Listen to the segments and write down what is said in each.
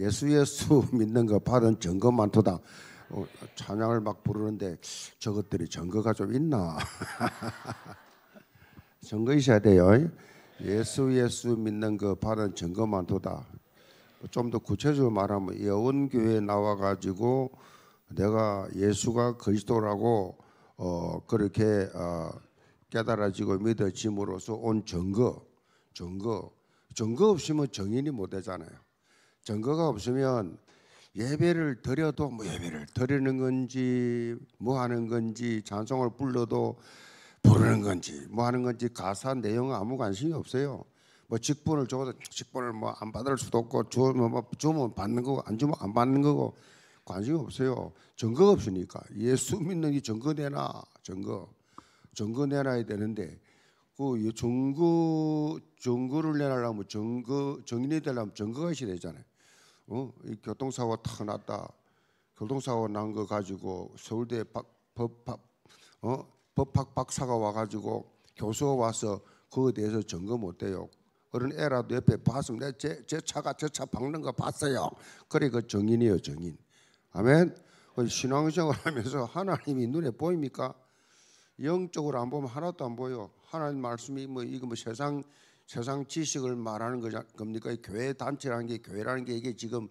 예수 예수 믿는 거 바른 증거 많도다. 어, 찬양을 막 부르는데 저것들이 증거가 좀 있나? 증거 있어야 돼요. 예수 예수 믿는 거 바른 증거 많도다. 좀 더 구체적으로 말하면 여원교회 나와가지고 내가 예수가 그리스도라고 어, 그렇게 어, 깨달아지고 믿어짐으로써 온 증거, 증거, 증거 없이면 정인이 못 되잖아요. 증거가 없으면 예배를 드려도 뭐 예배를 드리는 건지 뭐 하는 건지 찬송을 불러도 부르는 건지 뭐 하는 건지 가사 내용은 아무 관심이 없어요. 뭐 직분을 줘도 직분을 뭐 안 받을 수도 없고 주면 뭐, 뭐 주면 받는 거고 안 주면 안 받는 거고 관심이 없어요. 증거가 없으니까 예수 믿는 이 증거 내놔 증거 증거 내놔야 되는데 그 증거 증거를 내놔라면 증거 정인이 되려면 증거가 있어야 되잖아요. 어? 이 교통사고 터났다. 교통사고 난 거 가지고 서울대 박, 법, 박, 어? 법학 박사가 와가지고 교수 와서 그거에 대해서 점검 못해요. 어른 애라도 옆에 봐서 내제 제 차가 제 차 박는 거 봤어요. 그래 그 정인이요 정인. 아멘. 어, 신앙생활 하면서 하나님이 눈에 보입니까? 영적으로 안 보면 하나도 안 보여. 하나님 말씀이 뭐 이거 뭐 세상 세상 지식을 말하는 거 겁니까? 교회 단체라는 게 교회라는 게 이게 지금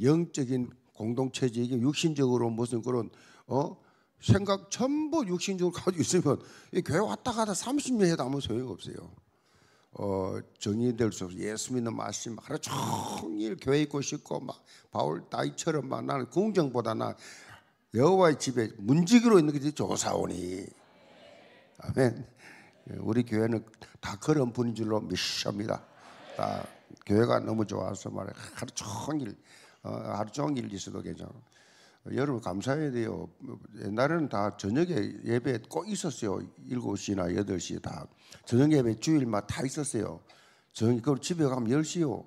영적인 공동체지 이게 육신적으로 무슨 그런 어 생각 전부 육신적으로 가지고 있으면 이 교회 왔다 갔다 30년 해도 아무 소용 이 없어요. 어 정의될 수 없어. 예수 믿는 말씀 하루 종일 교회 있고 싶고 막 바울 다이처럼 막 나는 궁정보다 나 여호와의 집에 문지기로 있는 게 조사오니 아멘. 예, 우리 교회는 다 그런 분인 줄로 믿습니다. 다 교회가 너무 좋아서 말해 하루 종일 어, 하루 종일 있어도 괜찮 여러분 감사해야 돼요. 옛날에는 다 저녁에 예배 꼭 있었어요. 7시나 8시 다. 저녁 예배 주일마다 있었어요. 저녁 그 집에 가면 1시요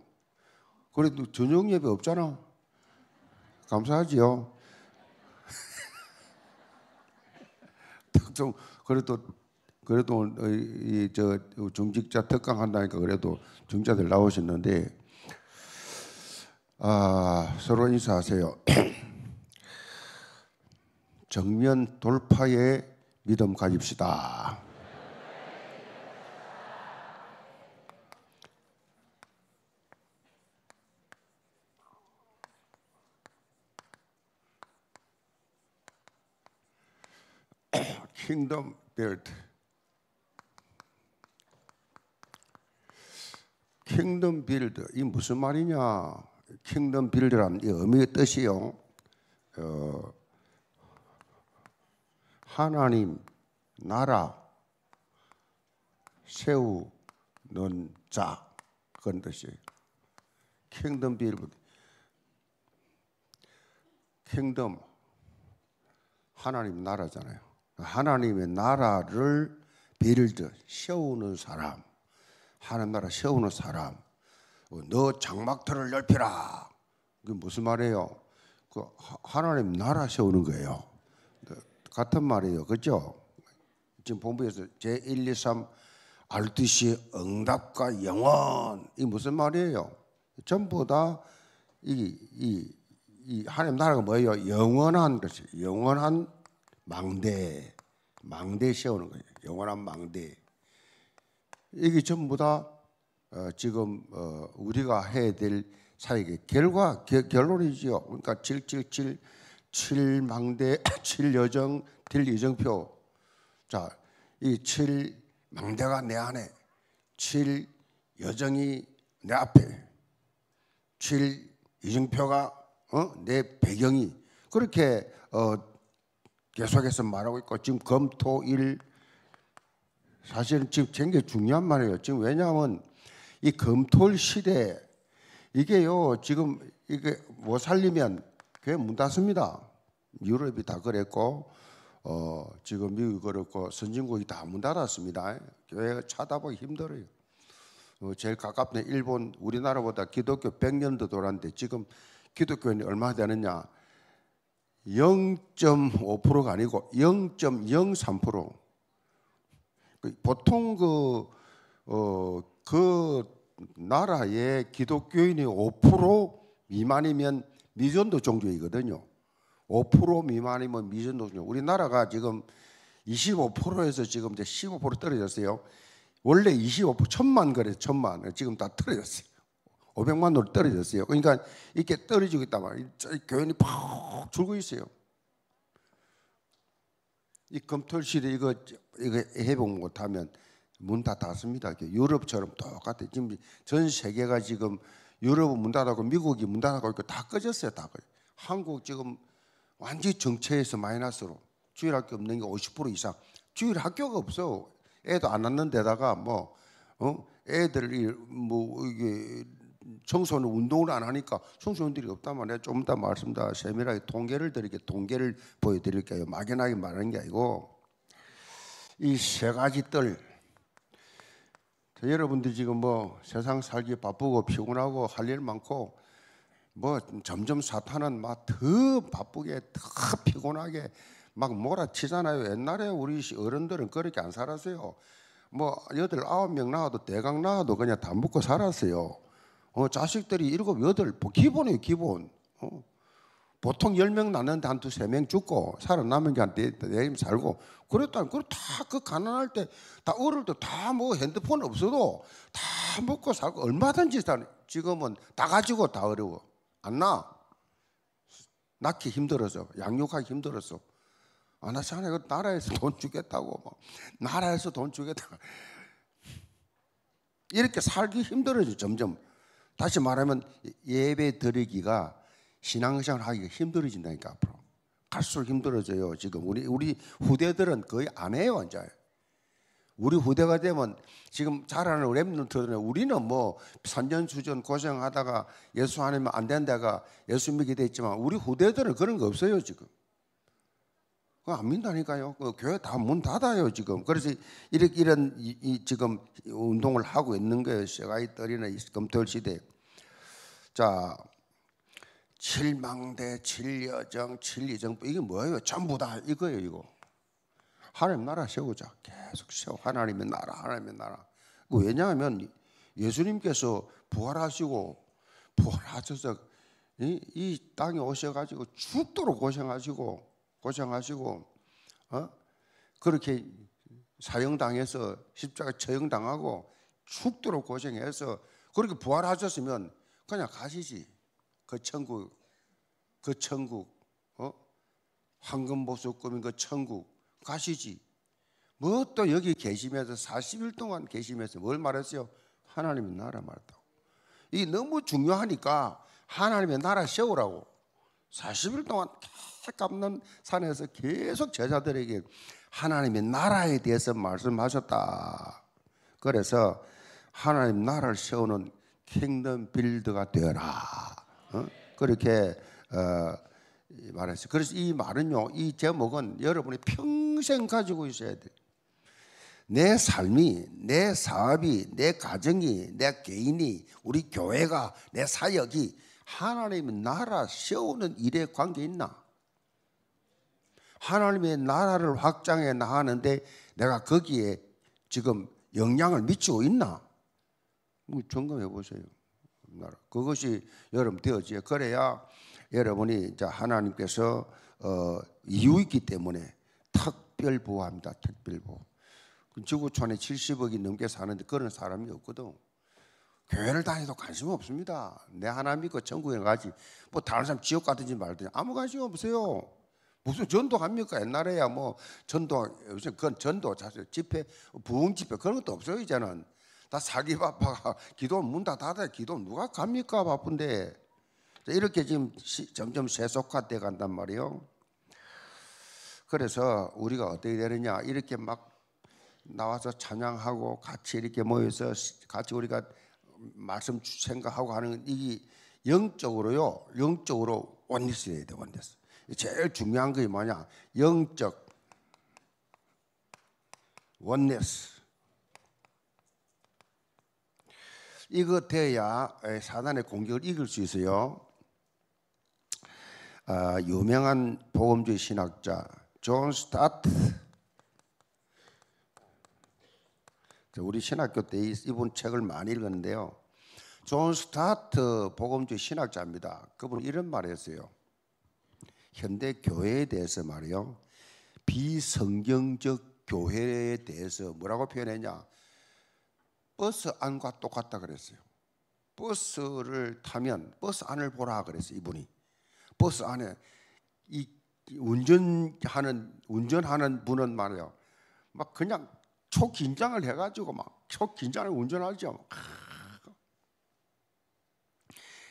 그래도 저녁 예배 없잖아. 감사하지요. 그래도 그래도 어, 이저 중직자 특강 한다니까 그래도 중자들 나오셨는데 아 서로 인사하세요. 정면 돌파의 믿음 가집시다. 킹덤 벨트 킹덤 빌드 이 무슨 말이냐? 킹덤 빌드란 이 의미의 뜻이요. 어, 하나님 나라 세우는 자 그런 뜻이에요. 킹덤 빌드 킹덤 하나님 나라잖아요. 하나님의 나라를 빌드 세우는 사람 하나님 나라 세우는 사람, 어, 너 장막터를 넓히라. 그게 무슨 말이에요? 그 하나님 나라 세우는 거예요. 그 같은 말이에요. 그죠? 지금 본부에서 제1, 2, 3 RTC 응답과 영원. 이 무슨 말이에요? 전부 다 이, 이, 이 하나님 나라가 뭐예요? 영원한 것이 영원한 망대. 망대 세우는 거예요. 영원한 망대. 이게 전부 다 어, 지금 어, 우리가 해야 될 사역의 결과 겨, 결론이지요. 그러니까 777 7망대 7여정 딜이정표 자, 이 7망대가 내 안에 7여정이 내 앞에 7이정표가 어? 내 배경이 그렇게 어, 계속해서 말하고 있고 지금 검토일 사실은 지금 굉장히 중요한 말이에요. 지금 왜냐하면 이 검토일 시대 이게요 지금 이게 못 뭐 살리면 그게 문 닫습니다. 유럽이 다 그랬고 어, 지금 미국이 그렇고 선진국이 다 문 닫았습니다. 교회 찾아보기 힘들어요. 어, 제일 가깝네 일본 우리나라보다 기독교 100년도 돌았는데 지금 기독교인이 얼마 되느냐 0.5%가 아니고 0.03%그 보통 그, 어, 그 나라의 기독교인이 5% 미만이면 미전도 종교이거든요. 5% 미만이면 미전도 종교. 우리나라가 지금 25%에서 지금 이제 15% 떨어졌어요. 원래 25% 천만 그래 천만 지금 다 떨어졌어요. 500만 으로 떨어졌어요. 그러니까 이렇게 떨어지고 있단 말이에요. 교인이 팍 줄고 있어요. 이 검토실이 이거 이거 회복 못하면 문 다 닫습니다. 유럽처럼 똑같아. 지금 전 세계가 지금 유럽은 문 닫았고 미국이 문 닫았고 이거 다 꺼졌어요. 다 꺼. 한국 지금 완전 정체에서 마이너스로 주일 학교 없는 게 50% 이상. 주일 학교가 없어. 애도 안 낳는 데다가 뭐 어? 애들이 뭐 이게 청소년 운동을 안 하니까 청소년들이 없단 말이에요. 좀 이따 말씀 다 세밀하게 통계를 드릴게요. 통계를 보여드릴게요. 막연하게 말하는 게 아니고 이세 가지 뜰 여러분들 지금 뭐 세상 살기 바쁘고 피곤하고 할 일 많고 뭐 점점 사탄은 막 더 바쁘게 더 피곤하게 막 몰아치잖아요. 옛날에 우리 어른들은 그렇게 안 살았어요. 뭐 여덟 아홉 명 나와도 대강 나와도 그냥 다 먹고 살았어요. 어, 자식들이 일곱 여덟 뭐 기본이에요 기본. 어, 보통 10명 낳는데 한 두세 명 죽고 살아남은 게한 네명 네 살고 그랬다. 그리 다그 가난할 때 다 어릴 때 다 뭐 핸드폰 없어도 다 먹고 살고 얼마든지 다 지금은 다 가지고 다 어려워. 안 나. 낳기 힘들어서 양육하기 힘들어서 아, 나 자네 그 나라에서 돈 주겠다고 막 뭐, 나라에서 돈 주겠다. 이렇게 살기 힘들어져 점점. 다시 말하면 예배 드리기가 신앙생활 하기가 힘들어진다니까 앞으로 갈수록 힘들어져요. 지금 우리 우리 후대들은 거의 안 해요, 이제. 우리 후대가 되면 지금 잘하는 랩런트들은 우리는 뭐 3년 수전 고생하다가 예수 아니면 안 된다가 예수 믿게 됐지만 우리 후대들은 그런 거 없어요 지금. 그거 안 믿다니까요. 그 교회 다 문 닫아요 지금. 그래서 이렇게 이런 이, 이 지금 운동을 하고 있는 거예요. 세가이 떨이나 검털 시대. 자 칠망대, 칠여정, 칠리정부 이게 뭐예요? 전부 다 이거예요 이거. 하나님 나라 세우자 계속 세워 하나님의 나라 하나님의 나라. 그 왜냐하면 예수님께서 부활하시고 부활하셔서 이, 이 땅에 오셔가지고 죽도록 고생하시고 고생하시고 어? 그렇게 사형당해서 십자가 처형당하고 죽도록 고생해서 그렇게 부활하셨으면 그냥 가시지. 그 천국, 그 천국, 어? 황금보석금인그 천국 가시지. 뭐 또 여기 계시면서 40일 동안 계시면서 뭘 말했어요? 하나님의 나라 말했다고. 이 너무 중요하니까 하나님의 나라 세우라고. 40일 동안 깜는 산에서 계속 제자들에게 하나님의 나라에 대해서 말씀하셨다. 그래서 하나님 나라를 세우는 킹덤 빌드가 되어라. 어? 그렇게 어, 말했어요. 그래서 이 말은요, 이 제목은 여러분이 평생 가지고 있어야 돼. 내 삶이, 내 사업이, 내 가정이, 내 개인이, 우리 교회가, 내 사역이 하나님의 나라 세우는 일에 관계 있나? 하나님의 나라를 확장해 나가는데 내가 거기에 지금 영향을 미치고 있나? 점검해 보세요. 나라. 그것이 여러분 되어지요. 그래야 여러분이 이제 하나님께서 어, 이유 이기 때문에 특별 보호합니다. 특별 보호. 그 지구촌에 70억이 넘게 사는데 그런 사람이 없거든. 교회를 다녀도 관심 없습니다. 내 하나 믿고 천국에 가지. 뭐 다른 사람 지옥 가든지 말든지 아무 관심 없어요. 무슨 전도합니까? 옛날에야 뭐 전도 요새 그건 전도 자세 집회 부흥 집회 그런 것도 없어요 이제는. 다 사기 바빠. 기도 문 다 닫아. 기도 누가 갑니까? 바쁜데. 이렇게 지금 시, 점점 세속화돼 간단 말이요. 그래서 우리가 어떻게 되느냐. 이렇게 막 나와서 찬양하고 같이 이렇게 모여서 같이 우리가 말씀 생각하고 하는 이게 영적으로요. 영적으로 원리스 해야 원리스. 제일 중요한 게 뭐냐? 영적 원리스. 이거 돼야 사단의 공격을 이길 수 있어요. 아, 유명한 보험주의 신학자 존 스타트 우리 신학교 때 이분 책을 많이 읽었는데요. 존 스타트 복음주의 신학자입니다. 그분은 이런 말을 했어요. 현대 교회에 대해서 말이요. 비성경적 교회에 대해서 뭐라고 표현했냐? 버스 안과 똑같다 그랬어요. 버스를 타면 버스 안을 보라 그랬어요. 이분이 버스 안에 이 운전하는 운전하는 분은 말이요. 막 그냥 초 긴장을 해가지고 막 초 긴장을 운전하죠.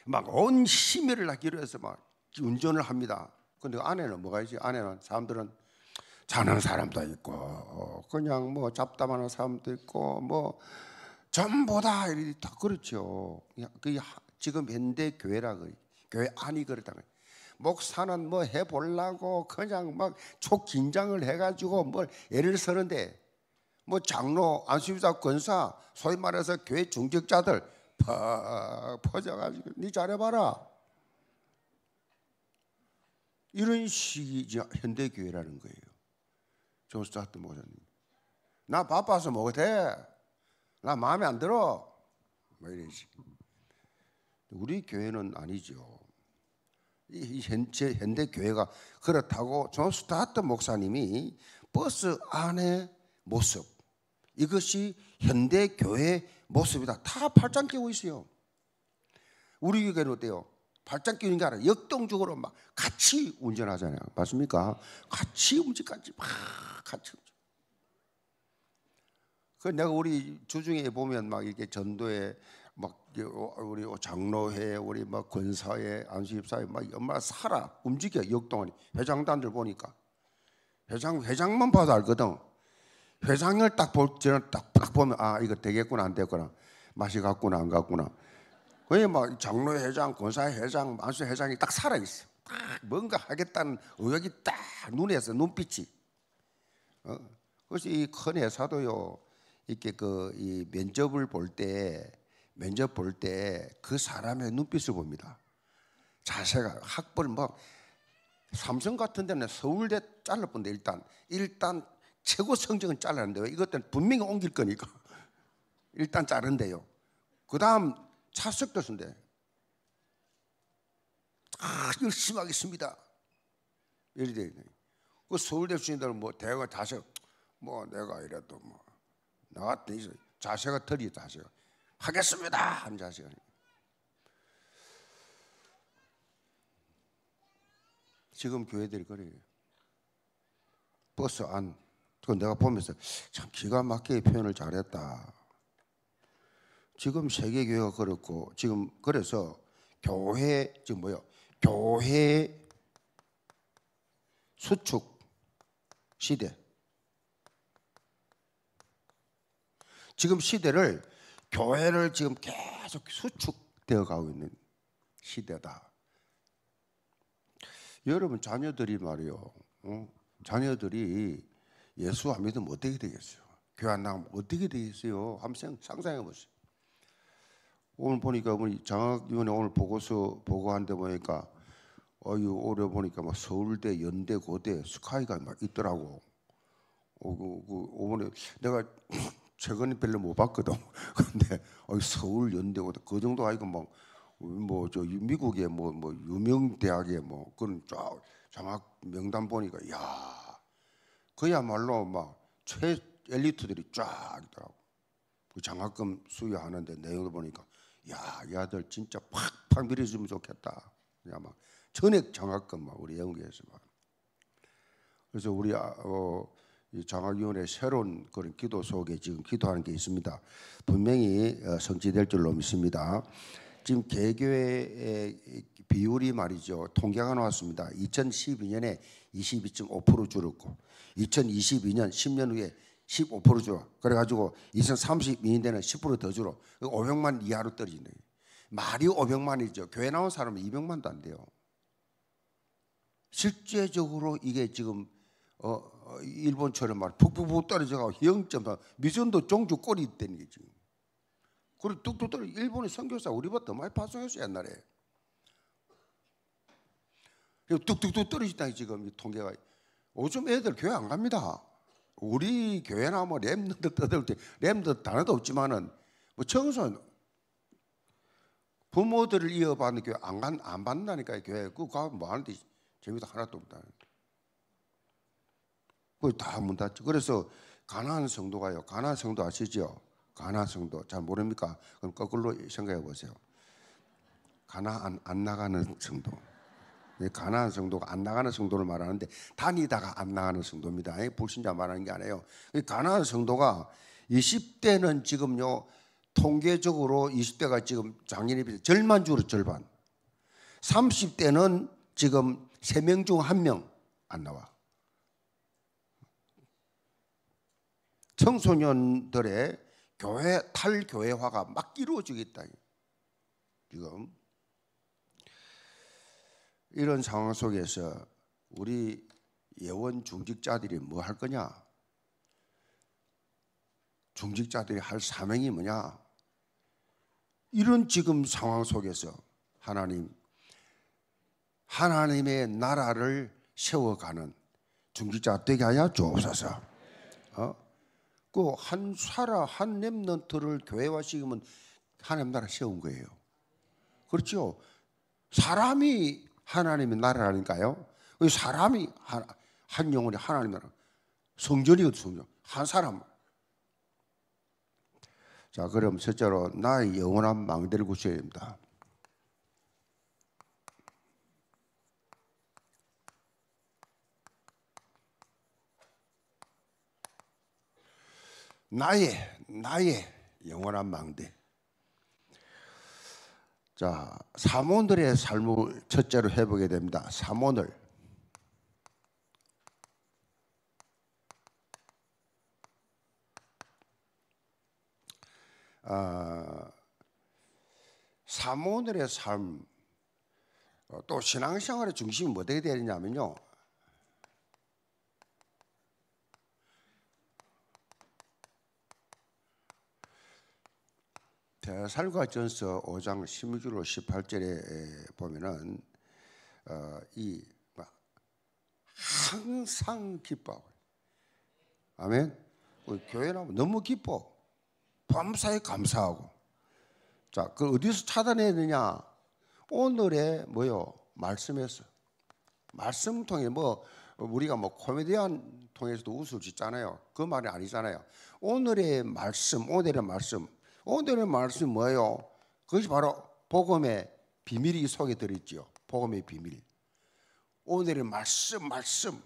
막 온 심을 다기로 해서 막 운전을 합니다. 근데 안에는 뭐가 있지? 안에는 사람들은 자는 사람도 있고 그냥 뭐 잡담하는 사람도 있고 뭐 전부 다, 다 그렇죠. 그 지금 현대 교회라 그 교회 안이 그렇다 목사는 뭐 해보려고 그냥 막촉 긴장을 해가지고 뭘 예를 서는데 뭐 장로, 안수집사, 권사, 소위 말해서 교회 중직자들 퍼져가지고네 잘해봐라. 이런 식이 현대 교회라는 거예요. 조스타트 모사님, 나 바빠서 못해. 나 마음에 안 들어. 뭐이런지 우리 교회는 아니죠. 이 현재 현대 교회가 그렇다고 존 스타트 목사님이 버스 안의 모습 이것이 현대 교회 모습이다. 다 팔짱 끼고 있어요. 우리 교회는 어때요? 발짱 끼는 게 아니라 역동적으로 막 같이 운전하잖아요. 맞습니까? 같이 움직까지 막 같이 그 내가 우리 주중에 보면 막 이렇게 전도에 막 어, 우리 어, 장로회, 우리 막 권사회, 안수집사회 막 얼마나 살아 움직여 역동원이 회장단들 보니까 회장 회장만 봐도 알거든. 회장을 딱볼 때는 딱, 딱 보면 아 이거 되겠구나 안 되겠구나 맛이 갔구나 안 갔구나. 거의 막 장로 회장, 권사 회장, 안수 회장이 딱 살아 있어. 딱 뭔가 하겠다는 의욕이 딱 눈에서 눈빛이. 어? 그래서 이큰 회사도요. 이렇게 그 이 면접을 볼 때 면접 볼 때 그 사람의 눈빛을 봅니다. 자세가 학벌 뭐 삼성 같은 데는 서울대 잘라본데 일단 일단 최고 성적은 잘랐는데요. 이것들은 분명히 옮길 거니까 일단 자른대요. 그 다음 차석 도수대아 열심히 하겠습니다. 이래 돼있그 서울대 수인들은 뭐 대학을 다시 뭐 내가 이래도 뭐 나왔대 있 자세가 털이 자세가 하겠습니다 한 자세가. 지금 교회들이 그래요. 버스 안. 그 내가 보면서 참 기가 막히게 표현을 잘했다. 지금 세계 교회가 그렇고 지금 그래서 교회 지금 뭐요? 교회 수축 시대. 지금 시대를 교회를 지금 계속 수축되어 가고 있는 시대다. 여러분 자녀들이 말이요. 어? 자녀들이 예수 안 믿으면 어떻게 되겠어요? 교회 안 나가면 어떻게 되겠어요? 한번 상상해 보세요. 오늘 보니까 우리 장학위원회 오늘 보고서 보고한데 보니까 어유 오래 보니까 막 서울대, 연대, 고대, 스카이가 막 있더라고. 오, 어, 그, 그, 오번 내가 최근에 별로 못 봤거든. 근데 서울 연대보다 그 정도 아니고 뭐 뭐저 미국의 뭐뭐 뭐 유명 대학의 뭐 그런 쫙 장학 명단 보니까 야 그야말로 막 최 엘리트들이 쫙 있더라고. 그 장학금 수여하는데 내용을 보니까 야 야들 진짜 팍팍 밀어주면 좋겠다. 그냥 막 전액 장학금 막 우리 영국에서 막 그래서 우리 아, 어 장학위원회 새로운 그런 기도 속에 지금 기도하는 게 있습니다. 분명히 어, 성취될 줄로 믿습니다. 지금 개교의 비율이 말이죠. 통계가 나왔습니다. 2012년에 22.5% 줄었고 2022년 10년 후에 15% 줄어. 그래가지고 2032년에는 10%더 줄어. 500만 그러니까 이하로 떨어지는 요 말이 500만이죠. 교회 나온 사람은 200만도 안 돼요. 실제적으로 이게 지금 어, 일본처럼 말 북북북 떨어져가 고0.3 미전도 종주 꼴이 있다는 거지. 그리고 뚝뚝 떨어 일본의 선교사 우리보다 더 많이 파송했어 옛날에. 그리고 뚝뚝뚝 떨어지다 지금 이 통계가 요즘 애들 교회 안 갑니다. 우리 교회나 뭐 램드 떠들 때 램드 단어도 없지만은 뭐 청소년 부모들을 이어받는 교회 안 간 안 받는다니까 교회 그거 가뭐 하는데 재미도 하나도 없다. 그다문 닫죠. 그래서 가난한 성도가요. 가난한 성도 아시죠? 가난한 성도 잘 모릅니까? 그럼 거꾸로 생각해 보세요. 가난안안 나가는 성도. 네, 가난한 성도가 안 나가는 성도를 말하는데 다니다가 안 나가는 성도입니다. 불신자 말하는 게 아니에요. 가난한 성도가 20대는 지금요 통계적으로 20대가 지금 작년에 비해 절반주로 절반. 30대는 지금 3명 중 1명 안 나와. 청소년들의 교회 탈교회화가 막 이루어지겠다. 지금 이런 상황 속에서 우리 예원 중직자들이 뭐 할 거냐? 중직자들이 할 사명이 뭐냐? 이런 지금 상황 속에서 하나님 하나님의 나라를 세워가는 중직자 되게 하여 주옵소서. 어? 그한 사라 한 렘넌트를 교회화시키면 하나님 나라 세운 거예요. 그렇죠? 사람이 하나님의 나라라니까요. 사람이 하한 영혼이 하나님 나라. 성전이거든 성전. 한 사람. 자 그럼 첫째로 나의 영원한 망대를 고쳐야 됩니다. 나의 나의 영원한 망대. 자, 사모들의 삶을 첫째로 해보게 됩니다. 사모들. 아, 사모들의 삶, 어, 또 신앙생활의 중심이 어떻게 되느냐면요. 대살과전서 5장 16절로 18절에 보면은 어, 이 항상 기뻐하고 아멘. 우리 교회 나면 너무 기뻐. 밤사에 감사하고. 자, 그 어디서 찾아내야 되냐? 오늘의 뭐요? 말씀에서. 말씀 통해 뭐 우리가 뭐 코미디언 통해서도 웃을 수 있잖아요. 그 말이 아니잖아요. 오늘의 말씀, 오늘의 말씀. 오늘의 말씀이 뭐예요? 그것이 바로 복음의 비밀이 속에 들어있지 복음의 비밀. 오늘의 말씀, 말씀.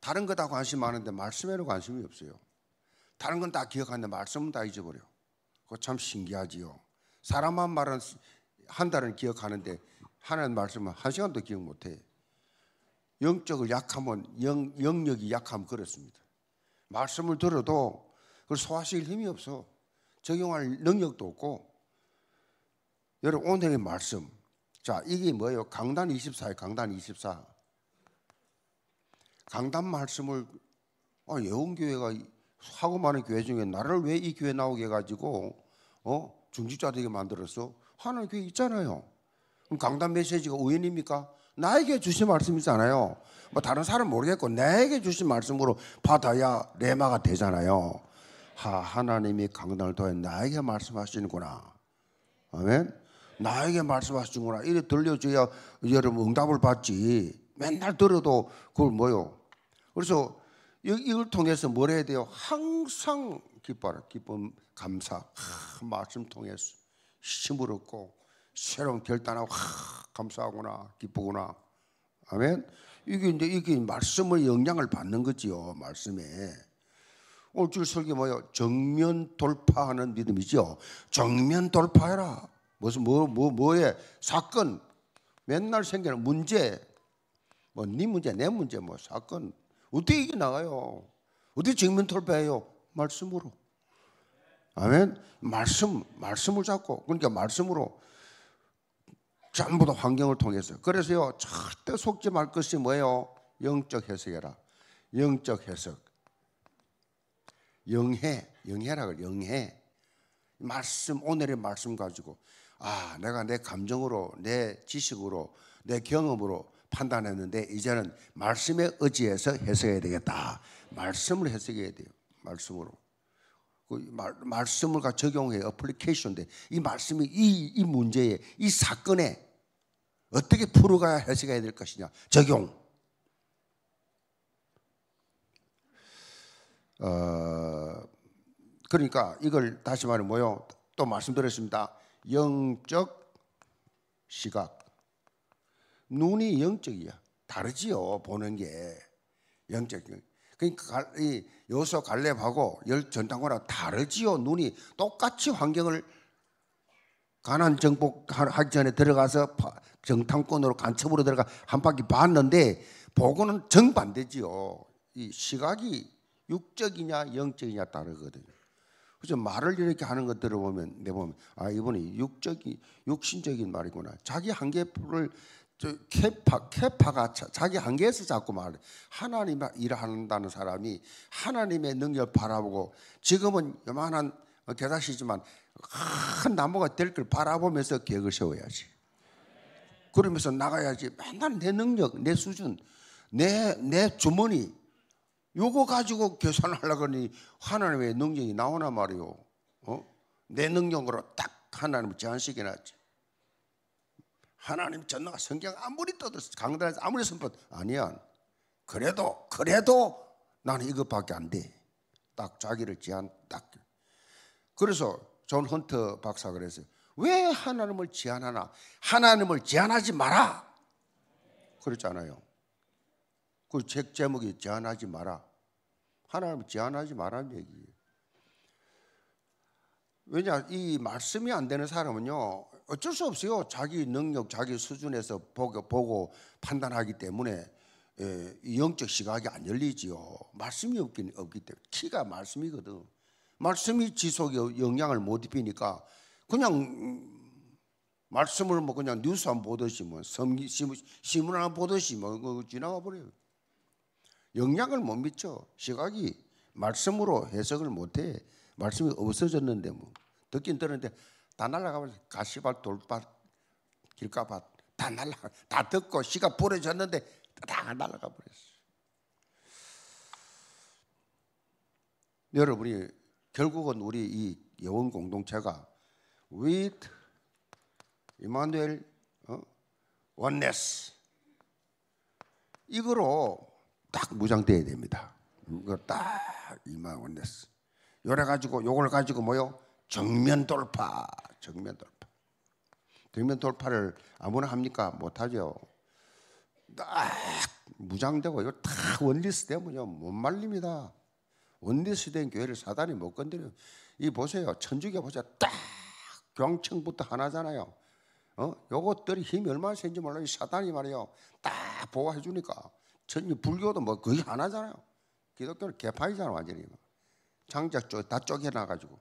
다른 거다 관심 많은데 말씀에는 관심이 없어요. 다른 건 다 기억하는데 말씀은 다 잊어버려. 그거 참 신기하지요. 사람만 말은 한 달은 기억하는데 하나님 말씀은 한 시간도 기억 못해. 영적을 약하면 영, 영력이 약하면 그렇습니다. 말씀을 들어도 그걸 소화시킬 힘이 없어. 적용할 능력도 없고. 여러분 오늘의 말씀. 자, 이게 뭐예요? 강단 24에 강단 24. 강단 말씀을 아, 예원교회가 하고 많은 교회 중에 나를 왜 이 교회 나오게 해가지고 어? 중직자들에게 만들었어? 하는 교회 있잖아요. 그럼 강단 메시지가 우연입니까? 나에게 주신 말씀이잖아요. 뭐 다른 사람 모르겠고 나게 주신 말씀으로 받아야 레마가 되잖아요. 하, 하나님이 강단을 통해 나에게 말씀하시는구나. 아멘. 나에게 말씀하시는구나. 이래 들려줘야 여러분 응답을 받지. 맨날 들어도 그걸 뭐요? 그래서 이걸 통해서 뭘 해야 돼요? 항상 기뻐라. 기쁨, 감사. 하, 말씀 통해서 힘을 얻고 새로운 결단하고 하, 감사하구나. 기쁘구나. 아멘. 이게 이제 이게 말씀의 영향을 받는 거지요. 말씀에. 주일 설계 뭐예요? 정면 돌파하는 믿음이죠. 정면 돌파해라. 무슨 뭐, 뭐, 뭐에 사건 맨날 생기는 문제 뭐네 문제 내 문제 뭐 사건 어떻게 이게 나가요? 어떻게 정면 돌파해요? 말씀으로. 아멘. 말씀 말씀을 잡고 그러니까 말씀으로 전부 다 환경을 통해서. 그래서요 절대 속지 말 것이 뭐예요? 영적 해석해라. 영적 해석. 영해, 영해라고 영해. 말씀 오늘의 말씀 가지고 아, 내가 내 감정으로, 내 지식으로, 내 경험으로 판단했는데 이제는 말씀에 의지해서 해석해야 되겠다. 말씀을 해석해야 돼요. 말씀으로. 그 말, 말씀을 적용해 어플리케이션인데 이 말씀이 이, 이 문제에 이 사건에 어떻게 풀어가야 해석해야 될 것이냐 적용 어, 그러니까 이걸 다시 말해 뭐요? 또 말씀드렸습니다. 영적 시각. 눈이 영적이야. 다르지요. 보는 게 영적. 그러니까 이 요소 갈렙하고 열 전당고랑 다르지요. 눈이 똑같이 환경을 가난 정복하기 전에 들어가서 정탐권으로 간첩으로 들어가 한 바퀴 봤는데 보고는 정반대지요. 이 시각이 육적이냐 영적이냐 따르거든요. 그래서 말을 이렇게 하는 것 들어보면 내 보면 아 이분이 육적이 육신적인 말이구나. 자기 한계를 캐파 캐파가 자기 한계에서 자꾸 말 하나님 일한다는 사람이 하나님의 능력 바라보고 지금은 요만한 어, 대다시지만 큰 나무가 될 걸 바라보면서 계획을 세워야지. 그러면서 나가야지. 맨날 내 능력, 내 수준, 내 내 주머니 요거 가지고 계산하려고 하니 하나님의 능력이 나오나 말이오 어? 내 능력으로 딱 하나님 을 제한시켜 놨지. 하나님 전능한 성경 아무리 떠들 어 강단에서 아무리 선포 아니야. 그래도 그래도 나는 이것밖에 안 돼. 딱 자기를 제한 딱. 그래서 존 헌터 박사 그랬어요. 왜 하나님을 제한하나? 하나님을 제한하지 마라. 그랬잖아요. 그책 제목이 제한하지 마라. 하나님 제한하지 마라는 얘기예요. 왜냐 이 말씀이 안 되는 사람은요 어쩔 수 없어요 자기 능력 자기 수준에서 보고, 보고 판단하기 때문에 예, 영적 시각이 안 열리지요 말씀이 없긴 없기 때문에 키가 말씀이거든 말씀이 지속에 영향을 못 입히니까 그냥 말씀을 뭐 그냥 뉴스 안 보듯이 뭐 섬기 신문 안 보듯이 뭐 지나가 버려요. 영향을 못 미쳐. 시각이 말씀으로 해석을 못해. 말씀이 없어졌는데 뭐 듣긴 들었는데 다 날라가면 가시밭 돌밭 길가밭 다 날라 다 듣고 시가 뿌려졌는데 다 날라가 버렸어. 여러분이 결국은 우리 이 여원 공동체가 with 이만누엘 어? oneness 이거로 딱 무장돼야 됩니다. 이거 딱 이만 원냈어. 요래 가지고 요걸 가지고 뭐요? 정면 돌파. 정면 돌파. 정면 돌파를 아무나 합니까? 못하죠. 딱 무장되고 이거 다 원리스 되면요 못 말립니다. 원리스 된 교회를 사단이 못 건드려. 이 보세요 천주교 보자 딱 경청부터 하나잖아요. 어 요것들이 힘이 얼마나 센지 몰라 이 사단이 말이요 딱 보호해 주니까 전혀 불교도 뭐 거의 안하잖아요 기독교는 개파이잖아 완전히. 장작 쪽다 쪼개나가지고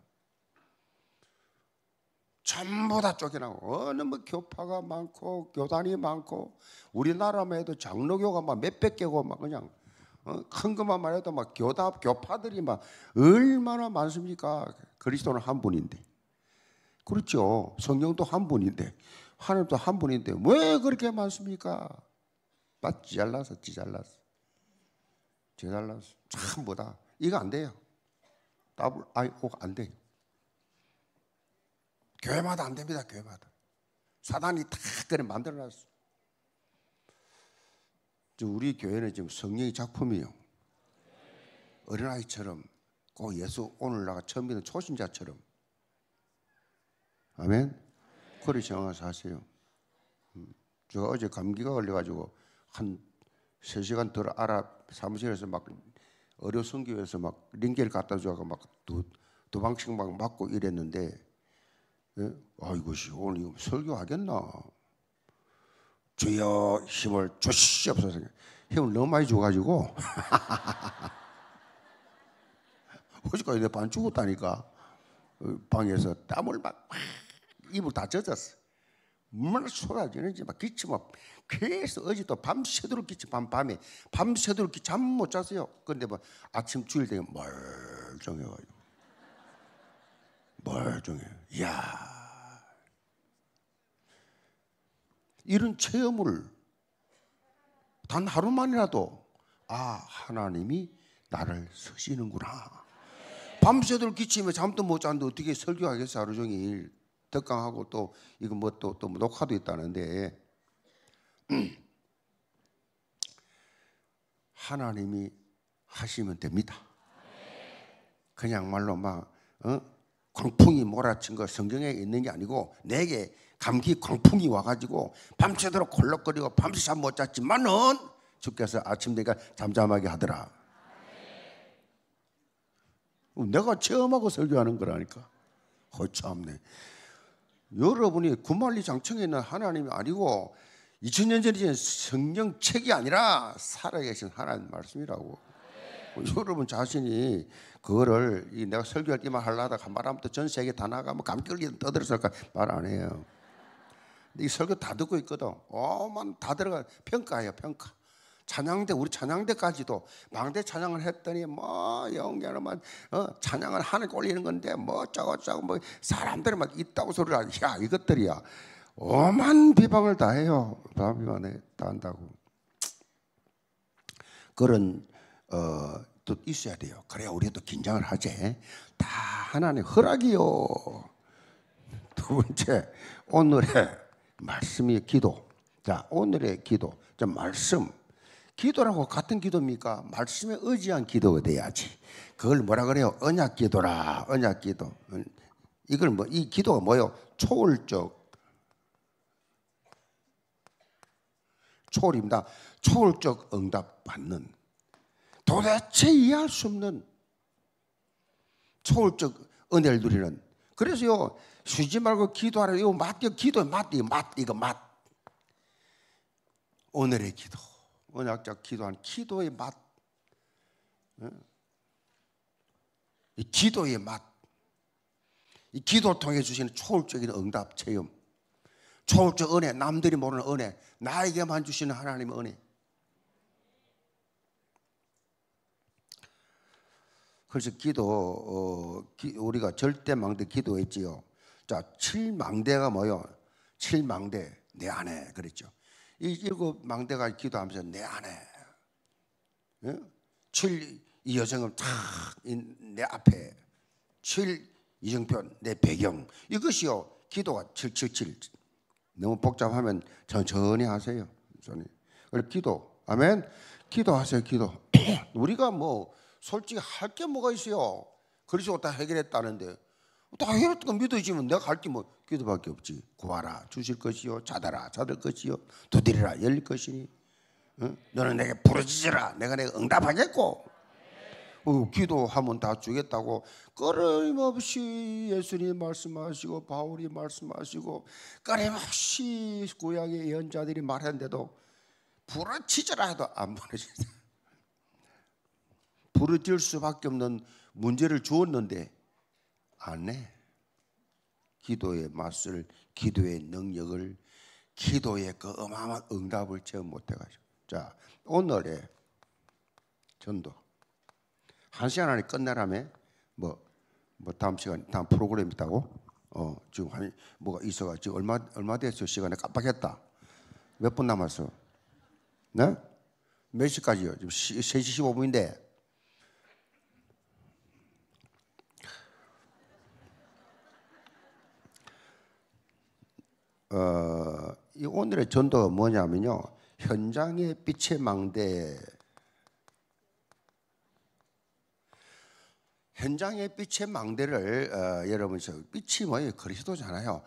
전부 다 쪼개나고 어느 뭐 교파가 많고 교단이 많고 우리나라만 해도 장로교가 막 몇백 개고 막 그냥 어, 큰 것만 말해도 막 교다 교파들이 막 얼마나 많습니까? 그리스도는 한 분인데 그렇죠 성령도 한 분인데 하나님도 한 분인데 왜 그렇게 많습니까? 빠지 잘라서 지 잘라서 지 잘라서 참 뭐다 이거 안 돼요. 더블 아이 오 안 돼요. 교회마다 안 됩니다. 교회마다 사단이 다 그래 만들어놨어. 우리 교회는 지금 성령의 작품이요. 어린아이처럼 꼭 예수 오늘 나가 처음 믿는 초신자처럼 아멘. 그리 정하사 하세요. 제가 음, 어제 감기가 걸려가지고 한3시간덜 알아 사무실에서 막 의료 성교에서막 링겔 갖다 줘가 막두 두 방씩 막 맞고 이랬는데 예? 아 이것이 오늘 이거 설교하겠나 주여 힘을 주시옵소서 힘을 너무 많이 줘가지고 어제까지 내반 죽었다니까 방에서 땀을 막 입을 다 젖었어 얼 쏟아지는지 막 기침 막 계속 어제도 밤새도록 기침 밤, 밤에 밤새도록 기침 잠못 자세요 그런데 뭐 아침 주일 되면 멀쩡해가지고 멀쩡해. 이야 이런 체험을 단 하루만이라도 아 하나님이 나를 쓰시는구나. 밤새도록 기침에 잠도 못자는데 어떻게 설교하겠어 하루 종일 덕강하고 또 이거 뭐 또또 또 녹화도 있다는데 음. 하나님이 하시면 됩니다. 그냥 말로 막 어? 광풍이 몰아친 거 성경에 있는 게 아니고 내게 감기 광풍이 와가지고 밤새도록 골럭거리고 밤새 잠 못 잤지만은 주께서 아침 되니까 잠잠하게 하더라. 내가 체험하고 설교하는 거라니까. 허참네. 여러분이 구만리 장청에 있는 하나님이 아니고 2000년 전에 성경책이 아니라 살아계신 하나님 말씀이라고. 네. 여러분 자신이 그거를 내가 설교할 때만 하려다가 한바람부터 전 세계 다 나가면 뭐 감격이 떠들었을까 말 안 해요. 근데 이 설교 다 듣고 있거든. 어만 다 들어가 평가예요 평가. 찬양대 우리 찬양대까지도 망대 찬양을 했더니 뭐 영계로만 어, 찬양을 하늘 꼴리는 건데 뭐 저거 저거 뭐 사람들이 막 있다고 소리를 하야 이것들이야. 엄한 비방을 다 해요. 바빌론에 다 한다고. 그런 어, 뜻 있어야 돼요. 그래야 우리도 긴장을 하지. 다 하나님 허락이요. 두 번째 오늘의 말씀이 기도. 자 오늘의 기도. 자 말씀. 기도라고 같은 기도입니까? 말씀에 의지한 기도가 돼야지. 그걸 뭐라 그래요? 언약 기도라. 언약 기도. 이걸 뭐 이 기도가 뭐요? 초월적 초월입니다. 초월적 응답 받는 도대체 이해할 수 없는 초월적 은혜를 누리는 그래서요 쉬지 말고 기도하라 요 맛이요 기도 맛이 맛 이거 맛 오늘의 기도 언약자 기도한 기도의 맛이 기도의 맛이 기도를 통해 주시는 초월적인 응답 체험 초월적 은혜 남들이 모르는 은혜 나에게만 주시는 하나님의 은혜. 그래서 기도 어, 기, 우리가 절대망대 기도했지요. 자, 칠망대가 뭐요? 칠망대 내 안에 그랬죠. 이 일곱 망대가 기도하면서 내 안에 예? 이 여정은 탁내 앞에 칠이정표내 배경 이것이요 기도가 칠칠칠 너무 복잡하면 천천히 하세요. 천히 그리고 기도. 아멘. 기도하세요. 기도. 우리가 뭐 솔직히 할 게 뭐가 있어요. 그리스다 해결했다는데 다 해결했다고 믿어지면 내가 할 게 뭐 기도밖에 없지. 구하라 주실 것이요. 찾아라 찾을 것이요. 두드리라 열릴 것이니. 응? 너는 내게 부르짖으라 내가 내가 응답하겠고 어, 기도하면 다 주겠다고 끊임없이 예수님 말씀하시고 바울이 말씀하시고 끊임없이 구약의 예언자들이 말했는데도 부러치더라도 안 부러진다. 부러질 수밖에 없는 문제를 주었는데 안 해. 기도의 맛을, 기도의 능력을, 기도의 그 어마어마한 응답을 체험 못해가지고. 자, 오늘의 전도. 한 시간 안에 끝내라며 뭐, 뭐 다음 시간 다음 프로그램 있다고 어 지금 한 뭐가 있어가지고 얼마 얼마 됐어 시간에 깜빡했다 몇 분 남았어 네? 몇 시까지요? 지금 시, 3시 15분인데 어, 이 오늘의 전도가 뭐냐면요 현장의 빛의 망대 현장의 빛의 망대를 어, 여러분 저 빛이 뭐예요? 그리스도잖아요.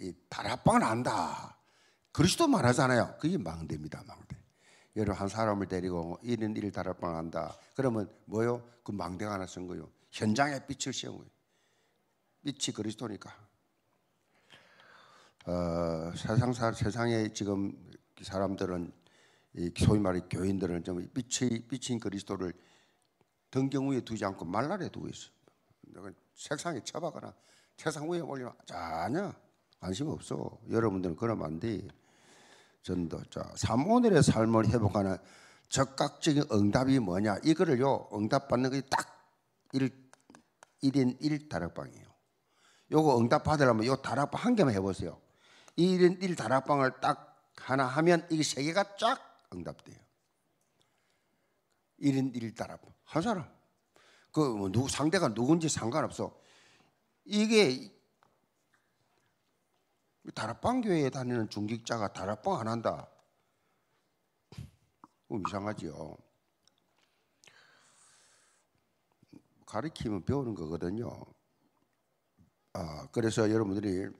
이 다락방을 안다. 그리스도 말하잖아요. 그게 망대입니다. 망대. 여러분 한 사람을 데리고 1인 1 다락방 한다. 그러면 뭐요? 그 망대가 하나 쓴 거요. 현장의 빛을 씌운 거예요. 빛이 그리스도니까. 어, 세상 사, 세상에 지금 사람들은 소위 말해 교인들은 좀 빛이 빛인 그리스도를 등경 위에 두지 않고 말라에 두고 있어. 내가 책상에 쳐박거나 책상 위에 올리면 전혀 관심 없어. 여러분들은 그러면 안 돼. 전도 자, 3오늘의 삶을 회복하는 적극적인 응답이 뭐냐? 이거를요. 응답 받는 것이 딱 1, 1인 1 다락방이에요. 요거 응답 받으려면 요 다락방 한 개만 해 보세요. 1인 1 다락방을 딱 하나 하면 이게 세 개가 쫙 응답돼요. 1인 1단합 하잖아. 그 뭐 누구 상대가 누군지 상관없어 이게 다락방 교회에 다니는 중직자가 다락방 안 한다 뭐 이상하지요 가르치면 배우는 거거든요 아, 그래서 여러분들이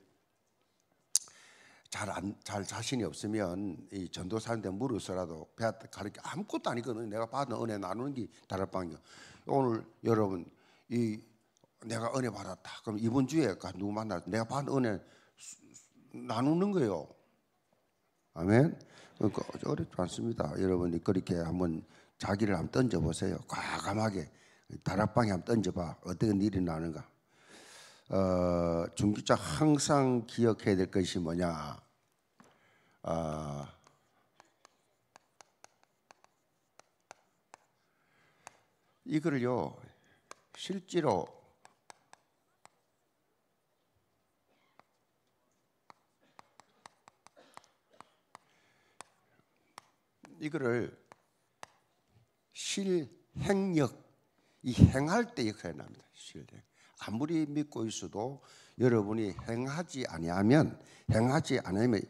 잘, 안, 잘 자신이 없으면 이 전도사한테 물어서라도 배한테 가르쳐 아무것도 아니거든 요 내가 받은 은혜 나누는 게 다를 방이요 오늘 여러분 이 내가 은혜 받았다 그럼 이번 주에 누구 만나 내가 받은 은혜 나누는 거예요 아멘 그러니까 어렵지 않습니다 여러분이 그렇게 한번 자기를 한번 던져보세요 과감하게 다락방에 한번 던져봐 어떤 일이 나는가 어, 중기자 항상 기억해야 될 것이 뭐냐 아, 이거를요 실제로 이거를 실행력 이 행할 때 역할이 납니다. 실행. 아무리 믿고 있어도 여러분이 행하지 아니하면 행하지 않으면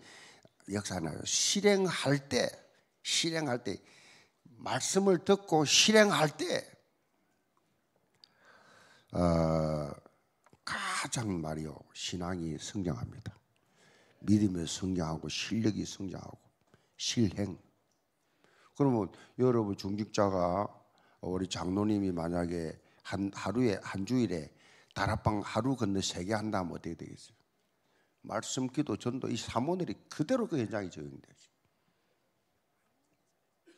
역사나요 실행할 때, 실행할 때, 말씀을 듣고 실행할 때, 어, 가장 말이요 신앙이 성장합니다. 믿음이 성장하고 실력이 성장하고 실행. 그러면 여러분 중직자가 우리 장로님이 만약에 한 하루에 한 주일에 다락방 하루 건너 세개 한다면 어떻게 되겠어요? 말씀, 기도, 전도 이 사모들이 그대로 그 현장에 적용되지.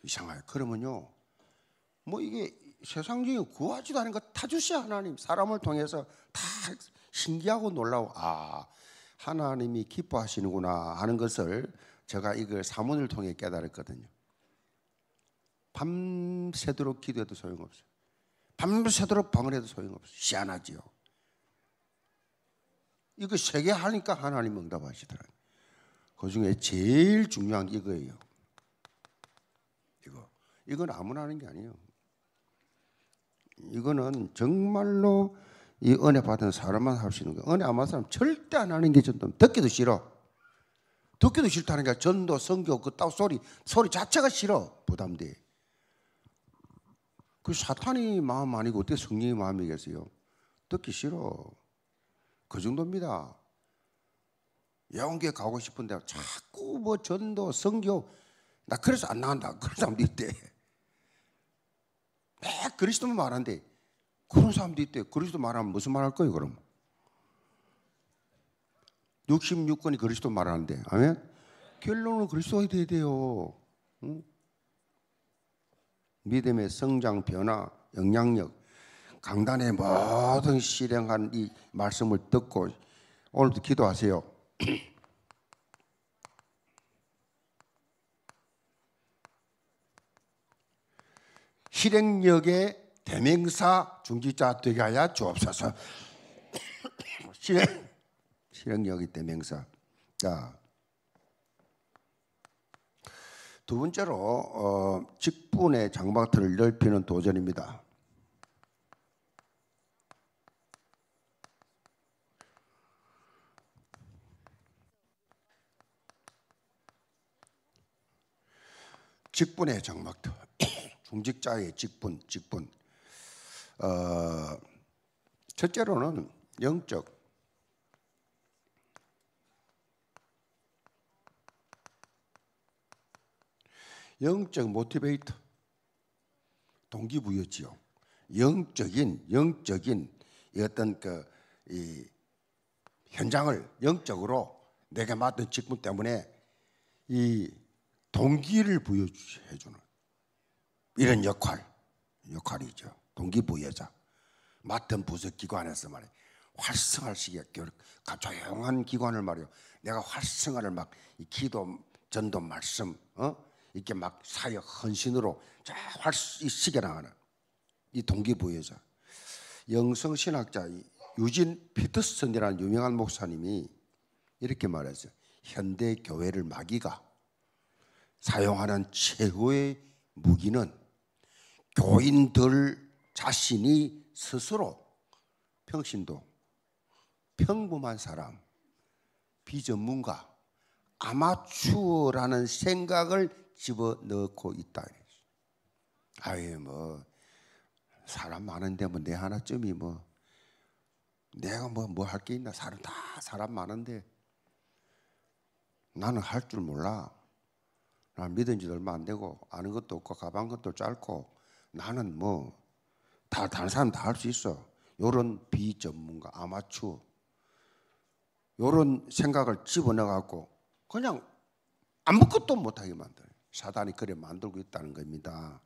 이상하요. 그러면요, 뭐 이게 세상적인 구하지도 않은 것타주시 하나님 사람을 통해서 다 신기하고 놀라워 아 하나님이 기뻐하시는구나 하는 것을 제가 이걸 사문을 통해 깨달았거든요. 밤새도록 기도해도 소용없어요. 밤새도록 방언해도 소용없어요. 희한하지요. 이거 세개 하니까 하나님 응답하시더라그 중에 제일 중요한 게 이거예요. 이거. 이건 아무나 하는 게 아니에요. 이거는 정말로 이 은혜 받은 사람만 할 수 있는 거예요. 은혜 안 받은 사람 절대 안 하는 게 전도. 듣기도 싫어. 듣기도 싫다는 게 전도, 성교, 그따 소리, 소리 자체가 싫어. 부담돼. 그 사탄이 마음 아니고 어떻게 성령의 마음이겠어요? 듣기 싫어. 그 정도입니다. 영계 가고 싶은데 자꾸 뭐 전도, 성교 나 그래서 안 나간다. 그런 사람도 있대. 막 그리스도만 말한대. 그런 사람도 있대. 그리스도 말하면 무슨 말할 거예요, 그럼? 66권이 그리스도 말하는데. 아멘? 결론은 그리스도가 돼야 돼요. 응? 믿음의 성장, 변화, 영향력, 강단의 모든 실행한 이 말씀을 듣고 오늘도 기도하세요. 실행력의 대명사 중지자 되게 하여 주옵소서. 실행 실행력이 대명사. 자. 두 번째로 어, 직분의 장막틀을 넓히는 도전입니다. 직분의 장막터 중직자의 직분 직분 어, 첫째로는 영적 영적 모티베이터 동기부여지요 영적인 영적인 어떤 그이 현장을 영적으로 내가 맡은 직분 때문에 이 동기를 부여해주는 이런 역할, 역할이죠. 동기부여자. 맡은 부서기관에서 말이에요. 활성화를 시켜, 조용한 기관을 말이에요. 내가 활성화를 막, 기도, 전도, 말씀, 어? 이렇게 막 사역, 헌신으로 쫙 활, 시켜나가는 이 동기부여자. 영성신학자 유진 피터슨이라는 유명한 목사님이 이렇게 말했어요. 현대 교회를 마귀가 사용하는 최고의 무기는 교인들 자신이 스스로 평신도, 평범한 사람, 비전문가, 아마추어라는 생각을 집어넣고 있다. 아유뭐 사람 많은데 뭐 내 하나쯤이 뭐 내가 뭐 뭐 할 게 있나 사람 다 사람 많은데 나는 할 줄 몰라 난 믿은 지도 얼마 안 되고 아는 것도 없고 가방 것도 짧고 나는 뭐 다 다른 사람 다 할 수 있어. 요런 비전문가 아마추어 요런 생각을 집어넣어 갖고 그냥 아무것도 못하게 만들어요. 사단이 그래 만들고 있다는 겁니다.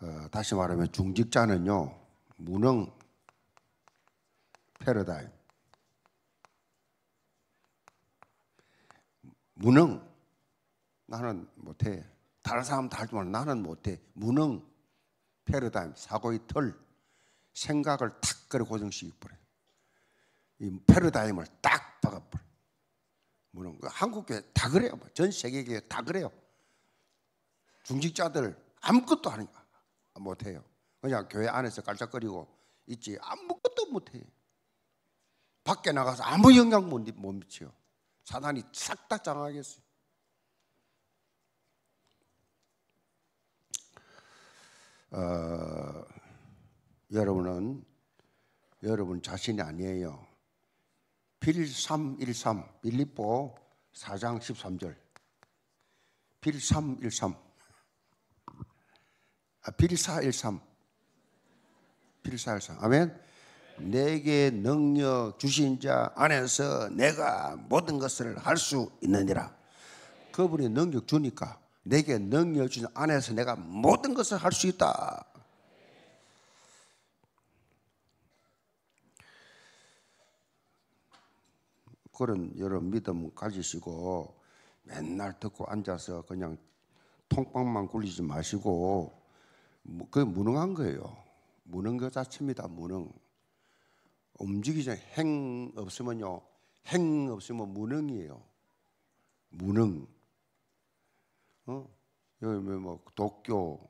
어, 다시 말하면 중직자는요 무능 패러다임 무능 나는 못해. 다른 사람 다 하지만 나는 못해. 무능, 패러다임, 사고의 털, 생각을 탁 그래 고정시켜버려. 이 패러다임을 딱 박아버려. 무능. 그 한국교다 그래요. 뭐 전세계교다 그래요. 중직자들 아무것도 하는 못해요. 그냥 교회 안에서 깔짝거리고 있지 아무것도 못해. 밖에 나가서 아무 영향 못, 미쳐요. 사단이 싹 다 장악했어요. 어, 여러분은 여러분 자신이 아니에요. 필313 빌리보 4장 13절. 필313 아, 필413 필413 아멘. 내게 능력 주신 자 안에서 내가 모든 것을 할 수 있느니라. 그분이 능력 주니까 내게 능력 주신 안에서 내가 모든 것을 할 수 있다. 그런 여러 믿음 가지시고 맨날 듣고 앉아서 그냥 통방만 굴리지 마시고 그게 무능한 거예요. 무능 그 자체입니다. 무능. 움직이지 행 없으면요. 행 없으면 무능이에요. 무능. 어? 여기 뭐, 뭐 도쿄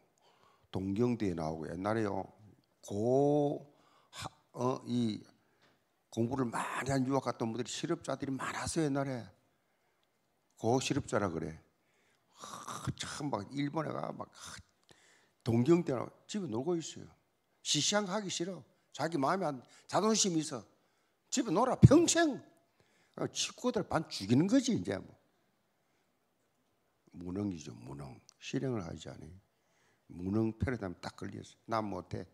동경대에 나오고 옛날에요 고어이 공부를 많이 한 유학 갔던 분들이 실업자들이 많았어 옛날에 고 실업자라 그래 아, 참막 일본에 가막 아, 동경대 나 집에 놀고 있어요 시시한 하기 싫어 자기 마음에 안자존심 있어 집에 놀아 평생 친구들 어, 반 죽이는 거지 이제 뭐 무능이죠. 무능. 실행을 하지 않아요. 무능 패러다임 딱 걸렸어. 난 못해.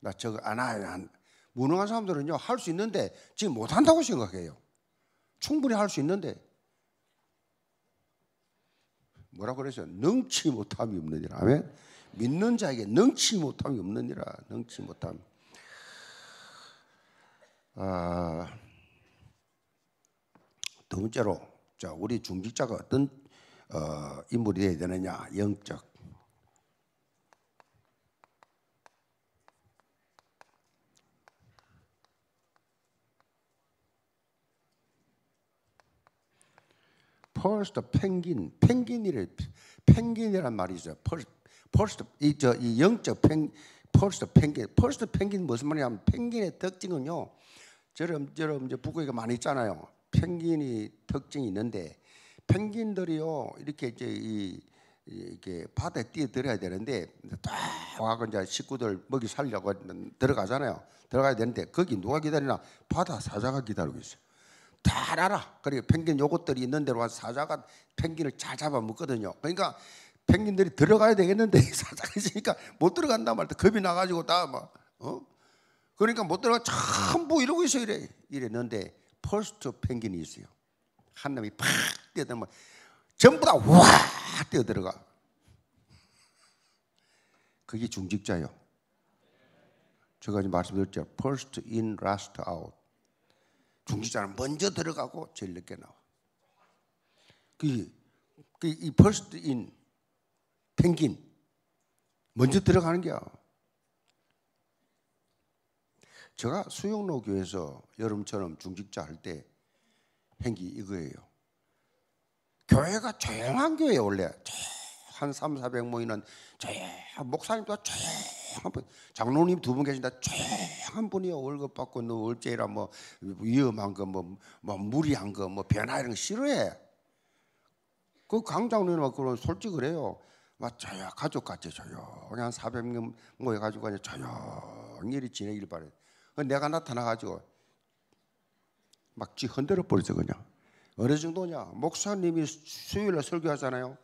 나 저거 안 해. 안. 무능한 사람들은요 할 수 있는데 지금 못 한다고 생각해요. 충분히 할 수 있는데 뭐라 그래서 능치 못함이 없느니라. 아멘. 믿는 자에게 능치 못함이 없느니라. 능치 못함. 아, 두 번째로 자 우리 중직자가 어떤 어, 인물이 되어야 되느냐 영적 퍼스트 펭귄 펭귄이래 펭귄이란 말이죠 퍼스트 이저 이 영적 펭 퍼스트 펭귄 퍼스트 펭귄 무슨 말이냐면 펭귄의 특징은요 저럼 저럼 이제 북극에 많이 있잖아요 펭귄이 특징이 있는데 펭귄들이요 이렇게 이제 이 이렇게 바다에 뛰어들어야 되는데 딱 와고 이제 식구들 먹이 살려고 들어가잖아요. 들어가야 되는데 거기 누가 기다리나 바다 사자가 기다리고 있어다 알아. 그리고 펭귄 요것들이 있는 데로 사자가 펭귄을 잘 잡아먹거든요. 그러니까 펭귄들이 들어가야 되겠는데 사자가 있으니까 못 들어간단 말이야. 겁이 나가지고 다 막, 어? 그러니까 못 들어가 전부 뭐 이러고 있어 이래. 이랬는데 퍼스트 펭귄이 있어요. 한 놈이 팍 뛰어들면 뭐 전부 다 와 뛰어들어가. 그게 중직자예요. 제가 지금 말씀드렸죠. First in, last out. 중직자는 먼저 들어가고 제일 늦게 나와. 그이 그, 그 first in, 펭귄. 먼저 들어가는 게야. 제가 수영로 교에서 여름처럼 중직자 할때 행기 이거예요. 교회가 조용한 교회 원래 한 3, 400 모이는 조용한 목사님도 조용한 분 장로님 두 분 계신데 조용한 분이요 월급 받고 너 월제라 뭐 위험한 거뭐 뭐 무리한 거 뭐 변화 이런 거 싫어해 그강장로님 그런 솔직그래요 막 조용 가족같이 조용히 한 400명 모여가지고 그냥 조용히 일이 지내길 바래 그 내가 나타나가지고 막지 흔들어 버리죠 그냥. 어느 정도냐? 목사님이 수요일에 설교하잖아요.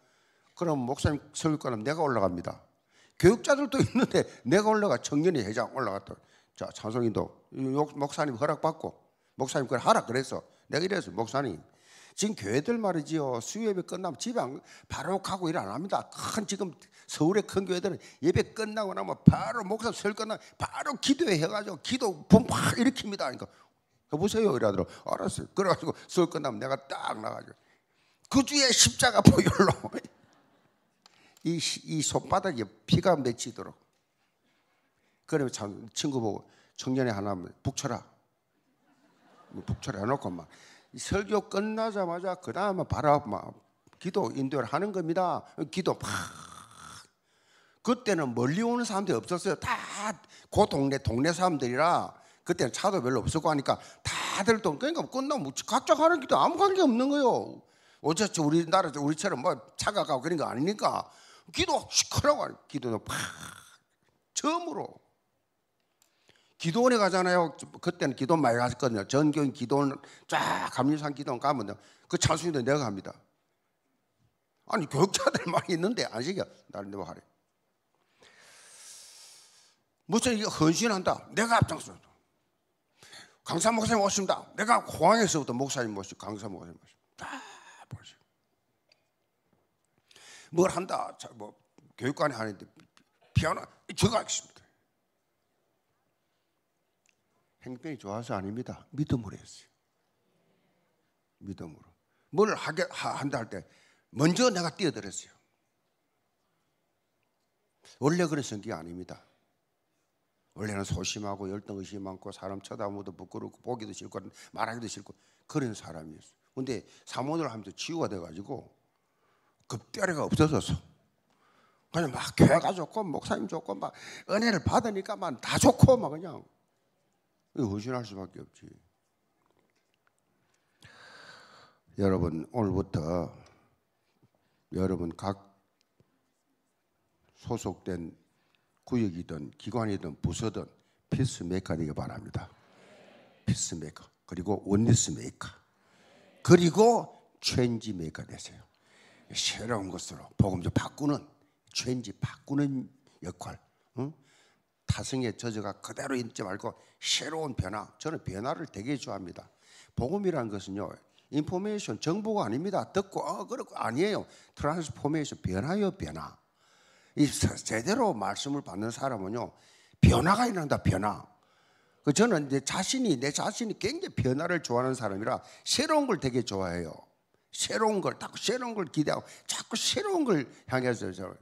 그럼 목사님 설교가는 내가 올라갑니다. 교육자들도 있는데 내가 올라가 청년이 회장 올라갔다. 자 찬송인도 목사님 허락받고 목사님 그걸 하라 그래서 내가 이래서 목사님 지금 교회들 말이지요 수요예배 끝나면 집에 안, 바로 가고 일 안 합니다. 큰 지금 서울의 큰 교회들은 예배 끝나고 나면 바로 목사 설 끝나 바로 기도 해가지고 기도 붐팍 일으킵니다. 그러니까 해보세요. 이러더라. 알았어요. 그래가지고 수 끝나면 내가 딱나가죠그 주에 십자가 보혈로 이, 이 손바닥에 피가 맺히도록 그러면 참 친구 보고 청년에 하나면 북쳐라 뭐 북쳐라 해놓고 막 설교 끝나자마자 그 다음에 바로 막 기도 인도를 하는 겁니다 기도 막 그때는 멀리 오는 사람들이 없었어요 다그 동네 동네 사람들이라 그때는 차도 별로 없었고 하니까 다들 또 그러니까 끝나면 뭐 각자 가는 기도 아무 관계 없는 거예요. 어차피 우리나라 우리처럼 뭐 차가 가고 그런 거 아니니까 기도 시끄러워 기도는 팍 처음으로 기도원에 가잖아요. 그때는 기도원 많이 갔거든요. 전교인 기도원 쫙 감리산 기도원 가면 그 찬송이도 내가 갑니다. 아니 교육자들 많이 있는데 안 시켜 나름대로 하래. 무슨 이거 헌신한다. 내가 앞장서. 강사 목사님 오십니다. 내가 공항에서부터 목사님 모시고 강사 목사님 모시고 다 모시고 뭘 한다. 뭐 교육관이 하는데 피아노 저가 겠습니다 행편이 좋아서 아닙니다. 믿음으로 했어요. 믿음으로. 뭘 하게 한다 할 때 먼저 내가 뛰어들었어요. 원래 그런 성격이 아닙니다. 원래는 소심하고 열등의심 많고 사람 쳐다보도 부끄럽고 보기도 싫고 말하기도 싫고 그런 사람이었어. 근데 사모들 하면서 치유가 돼가지고 급대리가 없어졌어. 그냥 막 교회가 좋고 목사님 좋고 막 은혜를 받으니까 막 다 좋고 막 그냥 의심할 수밖에 없지. 여러분 오늘부터 여러분 각 소속된 구역이든 기관이든 부서든 피스메이커 되길 바랍니다. 피스메이커 그리고 원리스메이커 그리고 체인지 메이커 되세요. 새로운 것으로 복음 좀 바꾸는 체인지 바꾸는 역할. 응? 타성에 저저가 그대로 있지 말고 새로운 변화. 저는 변화를 되게 좋아합니다. 복음이라는 것은요. 인포메이션 정보가 아닙니다. 듣고 어 그렇고 아니에요. 트랜스포메이션 변화요 변화. 이 제대로 말씀을 받는 사람은요 변화가 일어난다 변화. 그 저는 이 자신이 내 자신이 굉장히 변화를 좋아하는 사람이라 새로운 걸 되게 좋아해요. 새로운 걸 자꾸 새로운 걸 기대하고 자꾸 새로운 걸 향해서 저는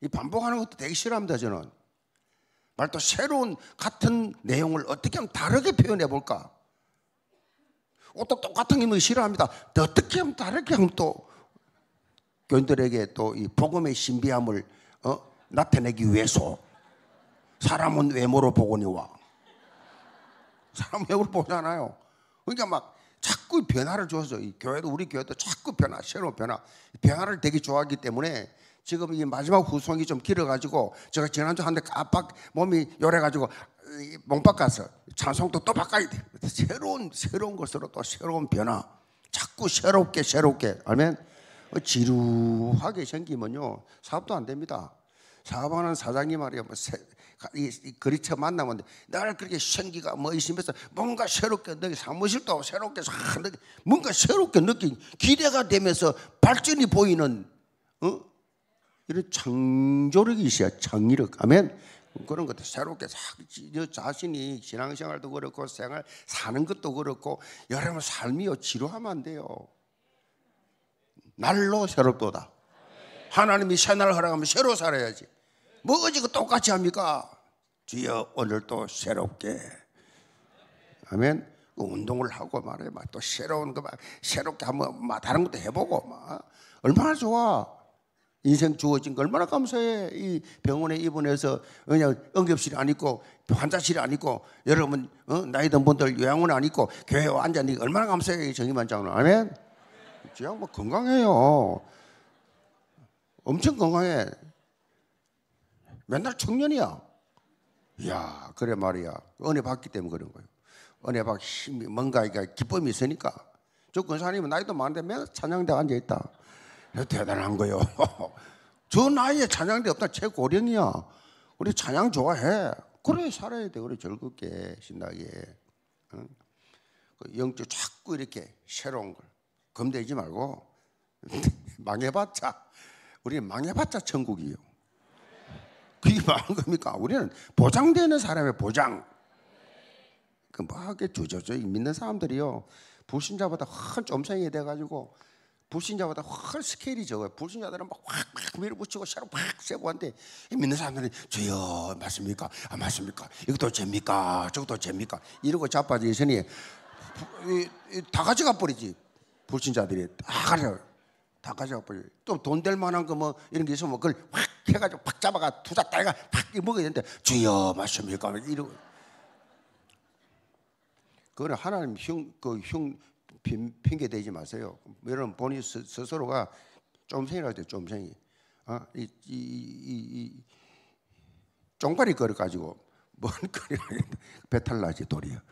이 반복하는 것도 되게 싫어합니다 저는. 말도 새로운 같은 내용을 어떻게 하면 다르게 표현해 볼까? 옷도 똑같은 게 뭐 싫어합니다. 어떻게 하면 다르게 하면 또 교인들에게 또 이 복음의 신비함을 어? 나타내기 위해서 사람은 외모로 보거니와 사람 외모로 보잖아요. 그러니까 막 자꾸 변화를 줘서 이 교회도 우리 교회도 자꾸 변화, 새로 변화, 변화를 되게 좋아하기 때문에 지금 이 마지막 후송이 좀 길어가지고 제가 지난주 한데 깜빡 몸이 요래가지고 몸 바꿔서 찬송도 또 바꿔야 돼. 새로운 새로운 것으로 또 새로운 변화, 자꾸 새롭게 새롭게 아면 어, 지루하게 생기면요 사업도 안 됩니다. 사업하는 사장님 말이야 뭐 세, 이, 이 거리처 만나면 날 그렇게 생기가 뭐 있으면서 뭔가 새롭게 느끼 사무실도 새롭게 느끼, 뭔가 새롭게 느끼 기대가 되면서 발전이 보이는 어? 이런 창조력이 있어야 창의력 하면 그런 것도 새롭게 자신이 신앙생활도 그렇고 생활 사는 것도 그렇고 여러분 삶이요 지루하면 안 돼요. 날로 새롭도다. 하나님이 새 날 허락하면 새로 살아야지. 뭐어제 똑같이 합니까? 주여 오늘도 새롭게. 아멘. 그 운동을 하고 말이 막또 새로운 거 막 새롭게 한번 막 다른 것도 해보고 막 얼마나 좋아. 인생 주어진 거 얼마나 감사해. 이 병원에 입원해서 그냥 응급실 안 있고 환자실 안 있고 여러분 어? 나이 든 분들 요양원 안 있고 교회 앉았니 얼마나 감사해. 정의만 장로 아멘. 제 양반 뭐 건강해요. 엄청 건강해. 맨날 청년이야. 야 그래 말이야. 은혜 받기 때문에 그런 거예요. 은혜 받 힘이 뭔가 이게 기쁨이 있으니까. 저 권사님은 나이도 많은데 맨날 찬양대 앉아 있다. 대단한 거요. 예저 나이에 찬양대 없다. 제고령이야 우리 찬양 좋아해. 그래 살아야 돼. 그래 즐겁게 신나게. 응? 그 영적 자꾸 이렇게 새로운 걸 겁내지 말고 망해봤자 우리 망해봤자 천국이요. 그게 망한 겁니까? 우리는 보장되는 사람의 보장. 그뭐 하게 주저저 믿는 사람들이요. 불신자보다 훨 점성이 돼가지고 불신자보다 훨 스케일이 적어요. 불신자들은 막확 밀어붙이고 새로 확 세고 한데 믿는 사람들은 주여 맞습니까? 아 맞습니까? 이것도 죄입니까? 저것도 죄입니까? 이러고 자빠지더니 다 가져가 버리지. 불신자들이 다 가져가. 다 가져가 버려. 뭐 또돈 될 만한 거 뭐 이런 게 있으면 뭐 그걸 확 해가지고 팍 잡아가 투자 따위가 팍 먹어야 되는데 주여 말씀일까 이러고. 그거는 하나님 흉, 그 흉, 핑계 대지 마세요. 여러분 본인 스, 스로가 좀생이라도 좀생이. 어? 이, 이, 이, 이 종가리 거를 가지고 뭔 거리 배탈 나지 도리야.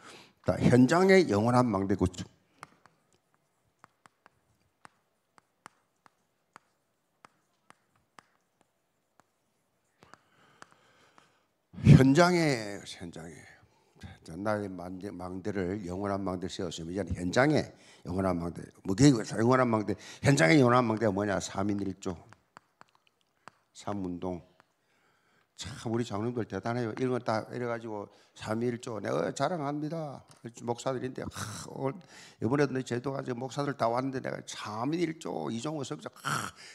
현장의 영원한 망대 구축. 현장에 현장에 전날 망대, 망대를 영원한 망대 세웠으면 이제 현장에 영원한 망대 무게획에서 뭐, 영원한 망대 현장에 영원한 망대가 뭐냐 삼인일조 삼운동 참 우리 장로님들 대단해요 이런 거다 이래가지고 삼일조 내가 자랑합니다 목사들인데 하, 오 이번에도 제도 가지고 목사들 다 왔는데 내가 삼일조 인 이종호 석사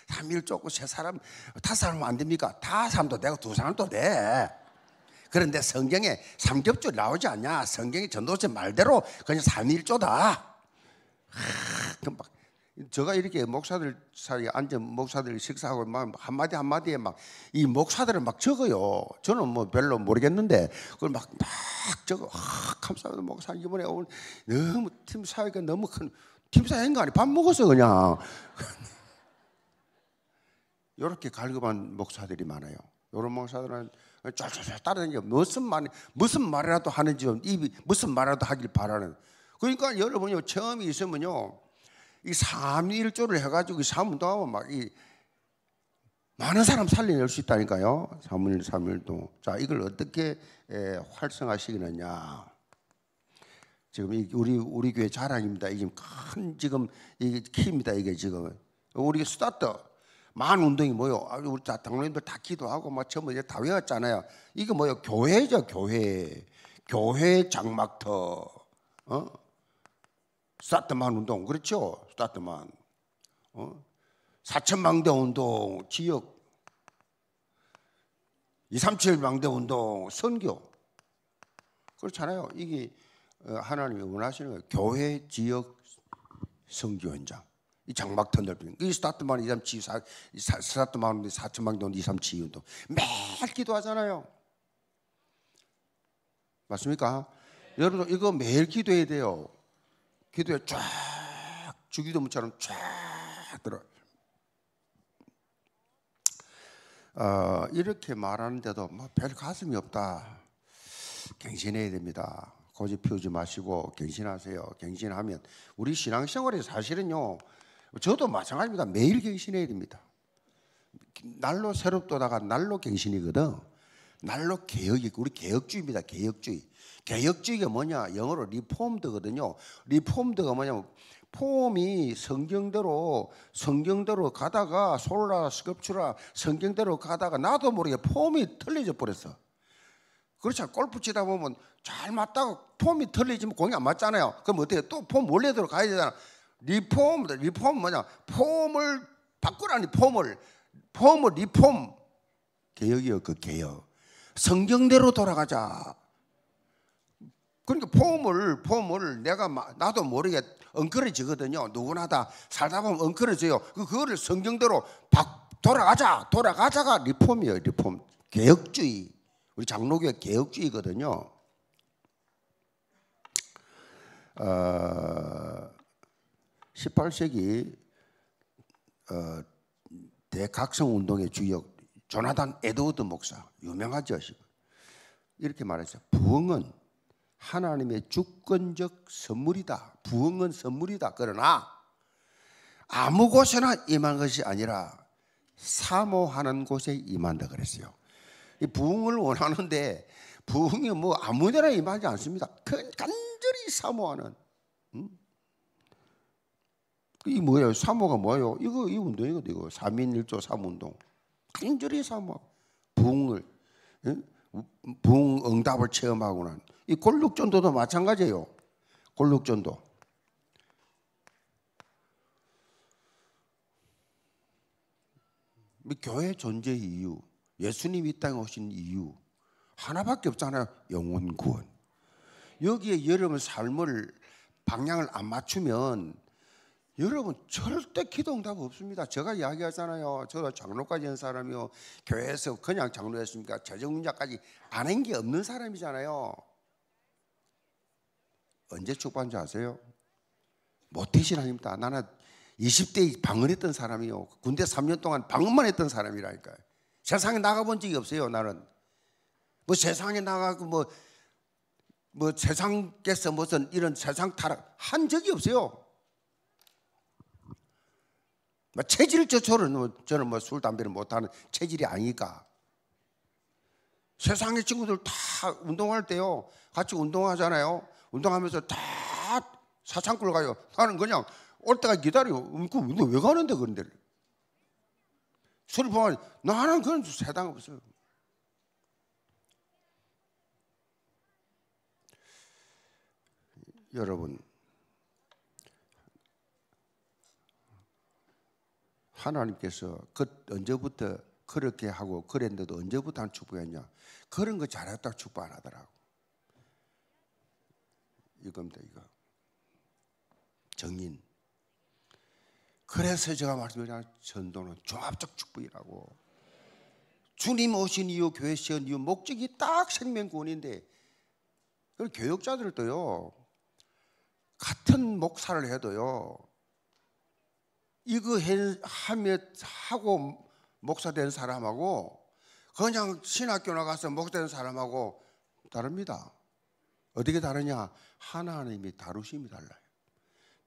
삼일조 세 사람 다섯 사람 안 됩니까 다 사람도 내가 두 사람도 돼 그런데 성경에 삼겹줄 나오지 않냐? 성경이 전도서 말대로 그냥 삼일조다. 그막 제가 이렇게 목사들 사이에 앉아 목사들 식사하고 막 한마디 한마디에 막 이 목사들을 막 적어요. 저는 뭐 별로 모르겠는데 그걸 막막 적어. 아, 감사합니다 목사 이번에 오늘 너무 팀 사회가 너무 큰 팀 사회인가 아니 밥 먹었어 그냥. 이렇게 갈급한 목사들이 많아요. 이런 목사들은 쫄쫄쫄 따르는게 무슨 말 무슨 말이라도 하는지 입이 무슨 말이라도 하길 바라는 그러니까 여러분이 처음에 있으면요 이 삼일조를 해가지고 삼운동하면 막이 많은 사람 살려낼 수 있다니까요 삼일 삼일도 자 이걸 어떻게 에, 활성화시키느냐 지금 우리 우리 교회 자랑입니다. 이게 큰 지금 이게 키입니다. 이게 지금 우리 스타트 만 운동이 뭐요? 아, 우리 다 당론님들 다 기도하고 막 뭐 전부 이제 다 외웠잖아요. 이게 뭐요? 교회죠, 교회. 교회 장막터. 어? 스트만 운동. 그렇죠? 스트만 어? 사천망대 운동, 지역. 237 망대 운동, 선교. 그렇잖아요. 이게 어, 하나님이 원하시는 거예요. 교회 지역 선교 현장. 이 장막터 널히는이 스타트만 2, 3, 7, 4, 스타트만 운동, 사천만 동 2, 3, 7 운동 매일 기도하잖아요. 맞습니까? 네. 여러분 이거 매일 기도해야 돼요. 기도에 쫙 주기도문처럼 쫙 들어. 어, 이렇게 말하는데도 뭐별 가슴이 없다. 갱신해야 됩니다. 고집 피우지 마시고 갱신하세요. 갱신하면 우리 신앙생활이 사실은요 저도 마찬가지입니다. 매일 갱신해야 됩니다. 날로 새롭도다가 날로 갱신이거든. 날로 개혁이 우리 개혁주의입니다. 개혁주의. 개혁주의가 뭐냐? 영어로 리폼드거든요. 리폼드가 뭐냐면 폼이 성경대로 성경대로 가다가 솔라 스급추라 성경대로 가다가 나도 모르게 폼이 틀려져 버렸어. 그렇죠. 골프 치다 보면 잘 맞다가 폼이 틀리지면 공이 안 맞잖아요. 그럼 어떻게 또 폼 원래대로 가야 되잖아. 리폼, 리폼 뭐냐? 폼을 바꾸라니 폼을 폼을 리폼 개혁이요 그 개혁. 성경대로 돌아가자. 그러니까 폼을 폼을 내가 나도 모르게 엉클어지거든요. 누구나 다 살다 보면 엉클어져요. 그, 그거를 성경대로 박, 돌아가자 돌아가자가 리폼이요 리폼 개혁주의 우리 장로교 개혁주의거든요. 어, 18세기 어, 대각성 운동의 주역 조나단 에드워드 목사 유명하죠. 이렇게 말했어요. 부흥은 하나님의 주권적 선물이다. 부흥은 선물이다. 그러나 아무 곳에나 임한 것이 아니라 사모하는 곳에 임한다 그랬어요. 이 부흥을 원하는데 부흥이 뭐 아무데나 임하지 않습니다. 그 간절히 사모하는 음? 이 뭐예요? 사모가 뭐예요? 이거 이 운동이거든 이거. 3인 1조 3운동. 간절히 사모. 부흥을 부흥 응답을 체험하고난 이 골육전도도 마찬가지예요. 골육전도. 교회 존재 이유, 예수님이 이 땅에 오신 이유 하나밖에 없잖아요. 영혼 구원. 여기에 여러분 삶을 방향을 안 맞추면 여러분 절대 기도 응답 없습니다. 제가 이야기하잖아요. 저도 장로까지 한 사람이요. 교회에서 그냥 장로였습니까? 재정 문제까지 안 한 게 없는 사람이잖아요. 언제 축복지 아세요? 못되신 아닙니다. 나는 2 0대 방언했던 사람이요. 군대 3년 동안 방언만 했던 사람이라니까요. 세상에 나가본 적이 없어요. 나는. 뭐 세상에 나가고 뭐, 뭐 세상께서 무슨 이런 세상 타락 한 적이 없어요. 뭐 체질적 뭐, 저는 저는 뭐 뭐술 담배를 못하는 체질이 아니니까 세상의 친구들 다 운동할 때요 같이 운동하잖아요 운동하면서 다 사창골 가요 나는 그냥 올 때가 기다려 음, 그 운동 왜 가는데 그런 데 술을 보면 나는 그런 세당 없어요 여러분 하나님께서 그 언제부터 그렇게 하고 그랬는데도 언제부터 한 축복했냐? 그런 거 잘했다 축복 안 하더라고. 이겁니다 이거. 정인. 그래서 제가 말씀드린 전도는 종합적 축복이라고. 주님 오신 이유, 교회 시연 이유, 목적이 딱생명권인데그 교육자들도요, 같은 목사를 해도요, 이거 하며 하고 목사 된 사람하고 그냥 신학교 나가서 목사 된 사람하고 다릅니다. 어떻게 다르냐? 하나님이 다루심이 달라요.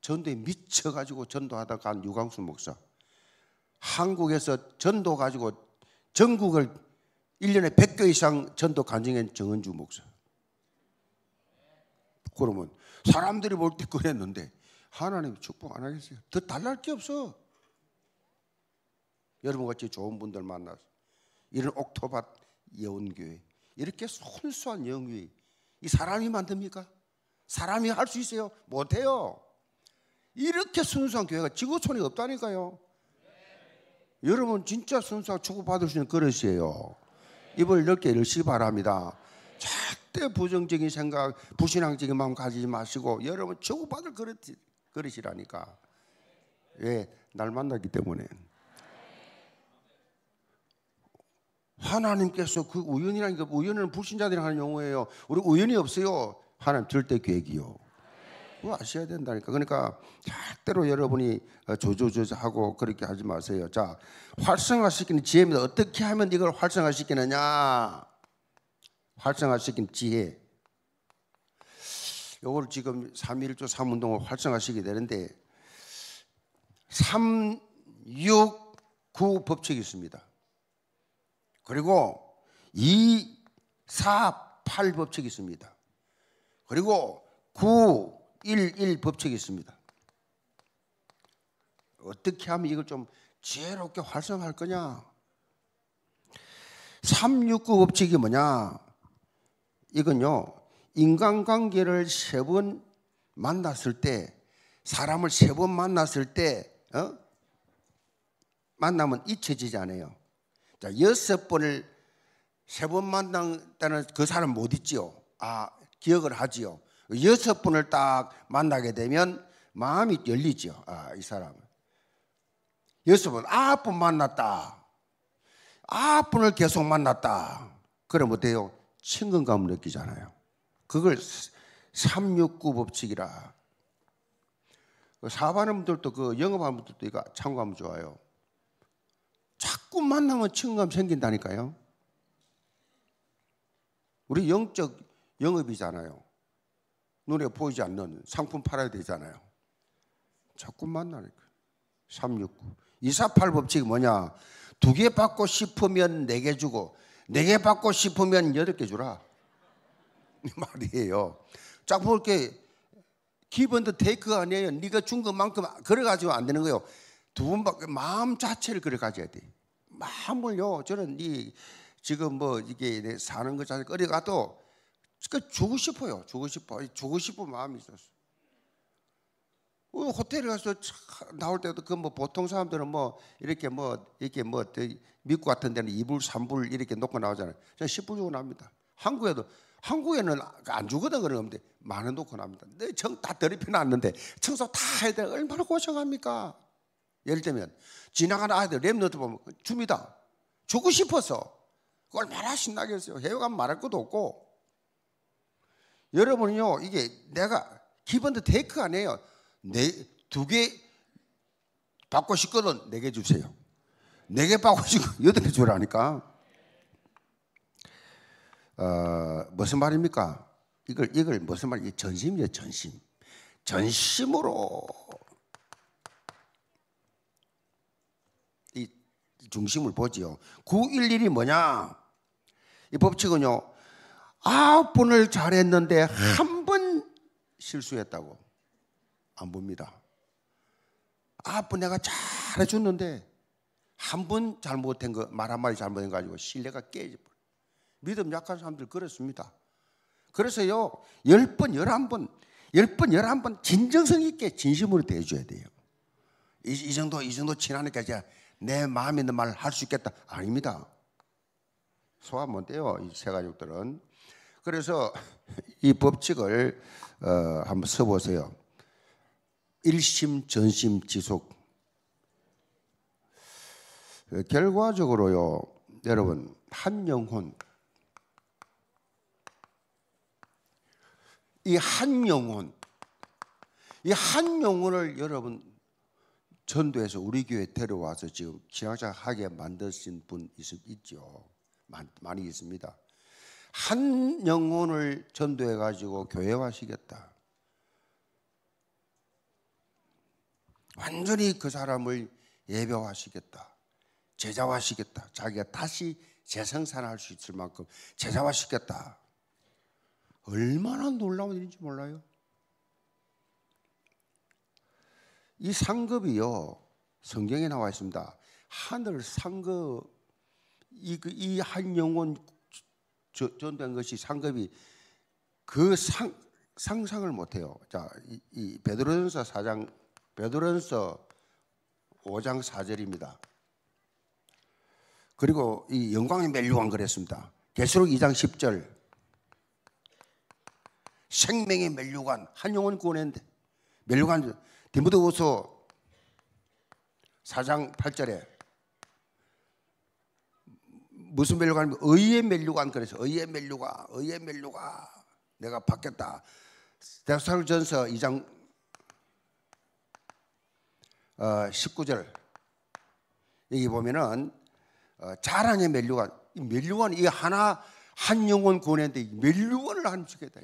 전도에 미쳐가지고 전도하다 간 유광수 목사. 한국에서 전도 가지고 전국을 1년에 100개 이상 전도 간증한 정은주 목사. 그러면 사람들이 볼 때 그랬는데 하나님이 축복 안 하겠어요. 더 달랄 게 없어. 여러분 같이 좋은 분들 만나서 이런 옥토밭 예언교회 이렇게 순수한 영교이 사람이 만듭니까? 사람이 할 수 있어요? 못해요. 이렇게 순수한 교회가 지구촌에 없다니까요. 네. 여러분 진짜 순수하 축복받을 수 있는 그릇이에요. 네. 입을 넓게 열시 바랍니다. 네. 절대 부정적인 생각, 부신앙적인 마음 가지지 마시고 여러분 축복받을 그릇이 그릇이라니까. 왜? 예, 날 만났기 때문에. 하나님께서 그 우연이라는 게 우연은 불신자들이 하는 용어예요. 우리 우연이 없어요. 하나님 절대 계획이요. 그거 아셔야 된다니까. 그러니까 절대로 여러분이 어, 조조조조하고 그렇게 하지 마세요. 자, 활성화시키는 지혜입니다. 어떻게 하면 이걸 활성화시키느냐? 활성화시키는 지혜. 요걸 지금 3.1조 3운동을 활성화시키게 되는데 3, 6, 9 법칙이 있습니다. 그리고 2, 4, 8 법칙이 있습니다. 그리고 9, 1, 1 법칙이 있습니다. 어떻게 하면 이걸 좀 지혜롭게 활성화할 거냐? 369 법칙이 뭐냐? 이건요, 인간관계를 세 번 만났을 때 사람을 세 번 만났을 때 어? 만나면 잊혀지지 않아요. 자 여섯 번을 세 번 만났다는 그 사람 못 잊지요. 아 기억을 하지요. 여섯 번을 딱 만나게 되면 마음이 열리죠. 아, 이 사람. 여섯 번, 아홉 번 만났다. 아홉 번을 계속 만났다. 그럼 어때요? 친근감을 느끼잖아요. 그걸 369 법칙이라. 그 사업하는 분들도 그 영업하는 분들도 이거 참고하면 좋아요. 자꾸 만나면 친감 생긴다니까요. 우리 영적 영업이잖아요. 눈에 보이지 않는 상품 팔아야 되잖아요. 자꾸 만나니까. 369. 248 법칙이 뭐냐? 두 개 받고 싶으면 네 개 주고, 네 개 받고 싶으면 여덟 개 주라. 말이에요. 쫙 볼게 기본도 테이크가 아니에요. 네가 준 것만큼 그래 가지고 안 되는 거예요. 두분 마음 자체를 그래 가져야 돼. 마음을요. 저는 이 지금 뭐 이게 사는 것 자체 끌려 가도 그 그러니까 주고 싶어요. 주고 싶어. 주고 싶은 마음이 있었어. 호텔에 가서 나올 때도 그 뭐 보통 사람들은 뭐 이렇게 뭐 이렇게 뭐 미국 같은 데는 2불, 3불 이렇게 놓고 나오잖아요. 저 10불 주고 나옵니다. 한국에도 한국에는 안 주거든 그런 건데 만원 놓고 납니다. 내 청다 네, 더럽혀 놨는데 청소 다 해야 돼. 얼마나 고생합니까? 예를 들면 지나가는 아이들 랩너트 보면 줍니다. 주고 싶어서 그걸 말하 신나겠어요. 해외 가면 말할 것도 없고 여러분요 이게 내가 기본도 테이크 아니에요. 네두 개 받고 싶거든 네개 주세요. 네 개 받고 싶고 여덟 개 주라니까. 어, 무슨 말입니까? 이걸 이걸 무슨 말? 이 전심이죠, 전심. 전심으로 이 중심을 보지요. 911이 뭐냐? 이 법칙은요. 아홉 번을 잘했는데 한 번 실수했다고 안 봅니다. 아홉 번 내가 잘해줬는데 한번 잘못된 거말 한마디 잘못해 가지고 신뢰가 깨져. 믿음 약한 사람들 그렇습니다. 그래서요, 10번, 11번, 10번, 11번 진정성 있게 진심으로 대해줘야 돼요. 이, 이 정도, 이 정도 지나니까 이제 내 마음에 있는 말을 할 수 있겠다. 아닙니다. 소화 못 돼요, 이 세 가족들은. 그래서 이 법칙을 어, 한번 써보세요. 일심, 전심, 지속. 어, 결과적으로요, 여러분, 한 영혼, 이한 영혼, 이 한 영혼을 여러분 전도해서 우리 교회 데려와서 지금 지향작하게 만드신 분 있죠. 많이 있습니다. 한 영혼을 전도해 가지고 교회화시겠다. 완전히 그 사람을 예배화시겠다. 제자화시겠다. 자기가 다시 재생산할 수 있을 만큼 제자화시겠다 얼마나 놀라운 일인지 몰라요. 이 상급이요. 성경에 나와 있습니다. 하늘 상급 이한 그, 영혼 전된 것이 상급이 그 상, 상상을 못 해요. 자, 이, 이 베드로전서 4장 베드로전서 5장 4절입니다. 그리고 이 영광의 멜류왕 그랬습니다. 계시록 2장 10절 생명의 멸류관 한 영혼 구원했는데 멸류관 디모데후서 4장 8절에 무슨 멸류관이면 의의 멸류관 그래서 의의 멸류관 의의 멸류관 내가 바뀌었다 대사로전서 2장 어, 19절 여기 보면은 어, 자랑의 멸류관 이 멸류관 이 하나 한 영혼 구원했는데 멸류관을 한 주겠다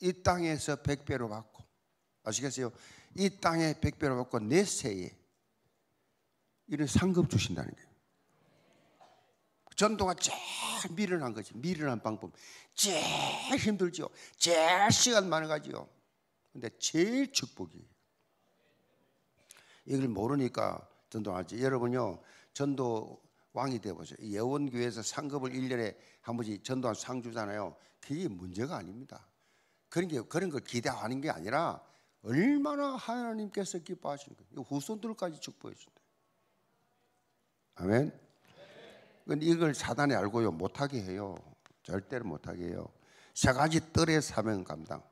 이 땅에서 백배로 받고 아시겠어요? 이 땅에 1배로 받고 내세에 이런 상급 주신다는 거예요. 전도가 제일 미련한 거지. 미련한 방법. 제일 힘들지요. 제일 시간 많아가지요. 근데 제일 축복이에요. 이걸 모르니까 전도하지. 여러분요, 전도 왕이 되어보세요. 예원교회에서 상급을 1년에 한 번씩 전도한 상 주잖아요. 그게 문제가 아닙니다. 그런 게 그런 걸 기대하는 게 아니라 얼마나 하나님께서 기뻐하시는 거예요. 후손들까지 축복해 준다. 아멘. 근데 이걸 사단이 알고요 못하게 해요. 절대로 못하게 해요. 세 가지 뜰의 사명 감당.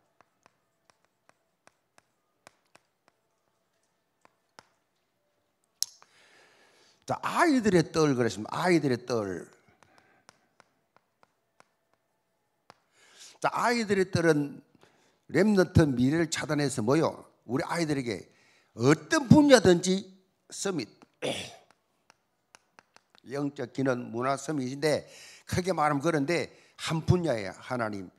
자, 아이들의 뜰 그랬습니다. 아이들의 뜰. 자, 아이들의 뜰은 랩너트 미래를 차단해서 뭐요? 우리 아이들에게 어떤 분야든지 서밋 영적 기는 문화 서밋인데 크게 말하면 그런데 한 분야에 하나님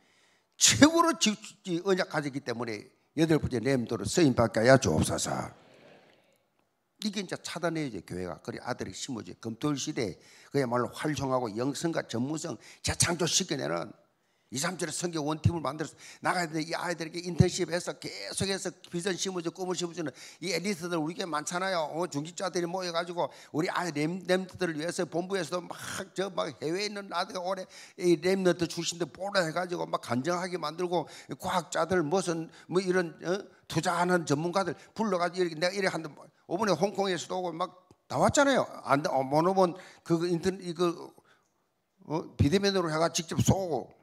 최고로 집지 언약 하셨기 때문에 여덟 번째 렘도로 쓰임받게 하여 주옵소서. 이게 이제 차단해야죠 교회가 그리 아들이 심어지금토일 시대 그야말로 활성하고 영성과 전문성 재창조 시켜내는 이 3절에 성경 원팀을 만들어서 나가야 되는데 이 아이들에게 인턴십해서 계속해서 비전 심어주고 꿈을 심어주는 이 엘리트들 우리게 많잖아요. 어, 중직자들이 모여가지고 우리 아이 렘트들을 위해서 본부에서도 막 저 막 해외에 있는 아들가 올해 이 렘트 출신들 보라 해가지고 막 간증하게 만들고 과학자들 무슨 뭐 이런 어? 투자하는 전문가들 불러가지고 이렇게 내가 이래 한데 이번에 홍콩에서도 오고 막 나왔잖아요. 안, 돼. 어, 모노본 그 인턴 이거 그, 어, 비대면으로 해가 직접 쏘고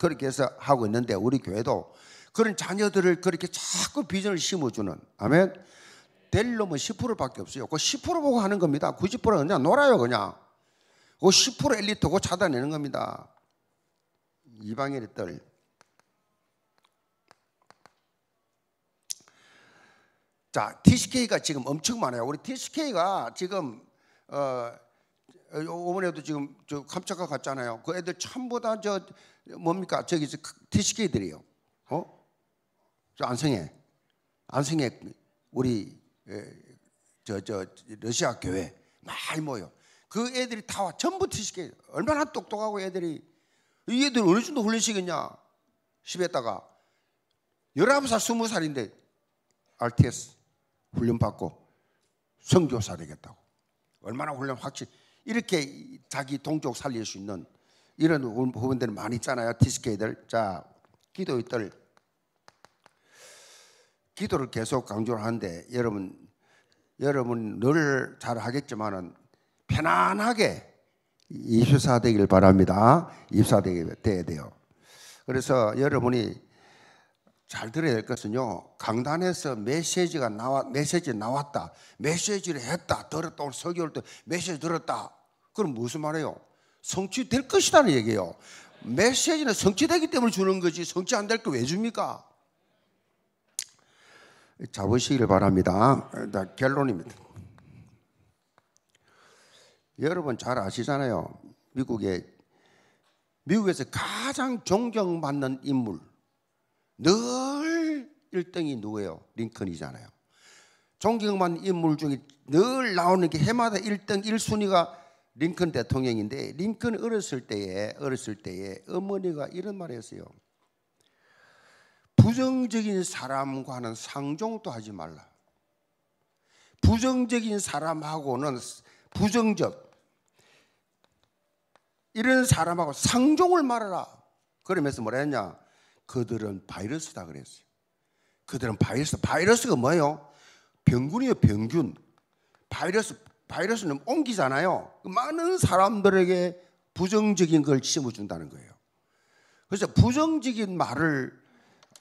그렇게 해서 하고 있는데 우리 교회도 그런 자녀들을 그렇게 자꾸 비전을 심어주는 아멘 될 놈은 10%밖에 없어요 그 10% 보고 하는 겁니다 90%는 그냥 놀아요 그냥 그 10% 엘리트고 찾아내는 겁니다 이방인의 딸 자, TCK가 지금 엄청 많아요. 우리 TCK가 지금 어 어머니도 지금 저 캄차가 갔잖아요. 그 애들 참보 다저 뭡니까? 저기 그 티식계들이요. 어? 저 안성에 안성에 우리 저 저 러시아 교회 많이 모여. 그 애들이 다 와. 전부 티식계. 얼마나 똑똑하고 애들이 이 애들 어느 정도 훈련식이냐1 0에다가1 1살 20살인데 RTS 훈련 받고 성교사 되겠다고. 얼마나 훈련 확실. 히 이렇게 자기 동족 살릴 수 있는 이런 부분들이 많이 있잖아요. TCK들. 자, 기도 들 기도를 계속 강조를 하는데 여러분 여러분 늘 잘하겠지만은 편안하게 입사 되길 바랍니다. 입사 되게 돼요. 그래서 여러분이 잘 들어야 될 것은요. 강단에서 메시지가 나와 메시지 나왔다. 메시지를 했다. 들었다. 오늘 설교를 때 메시지 들었다. 그럼 무슨 말이에요? 성취될 것이라는 얘기예요. 메시지는 성취되기 때문에 주는 거지 성취 안 될 거 왜 줍니까? 잡으시기를 바랍니다. 결론입니다. 여러분 잘 아시잖아요. 미국의 미국에서 가장 존경받는 인물 늘 1등이 누구예요? 링컨이잖아요. 존경받는 인물 중에 늘 나오는 게 해마다 1등 1순위가 링컨 대통령인데 링컨 어렸을 때에 어렸을 때에 어머니가 이런 말을 했어요. 부정적인 사람과는 상종도 하지 말라. 부정적인 사람하고는 부정적 이런 사람하고 상종을 말하라. 그러면서 뭐라 했냐? 그들은 바이러스다 그랬어요. 그들은 바이러스. 바이러스가 뭐예요? 병균이요 병균. 바이러스 바이러스는 옮기잖아요. 많은 사람들에게 부정적인 걸 심어준다는 거예요. 그래서 부정적인 말을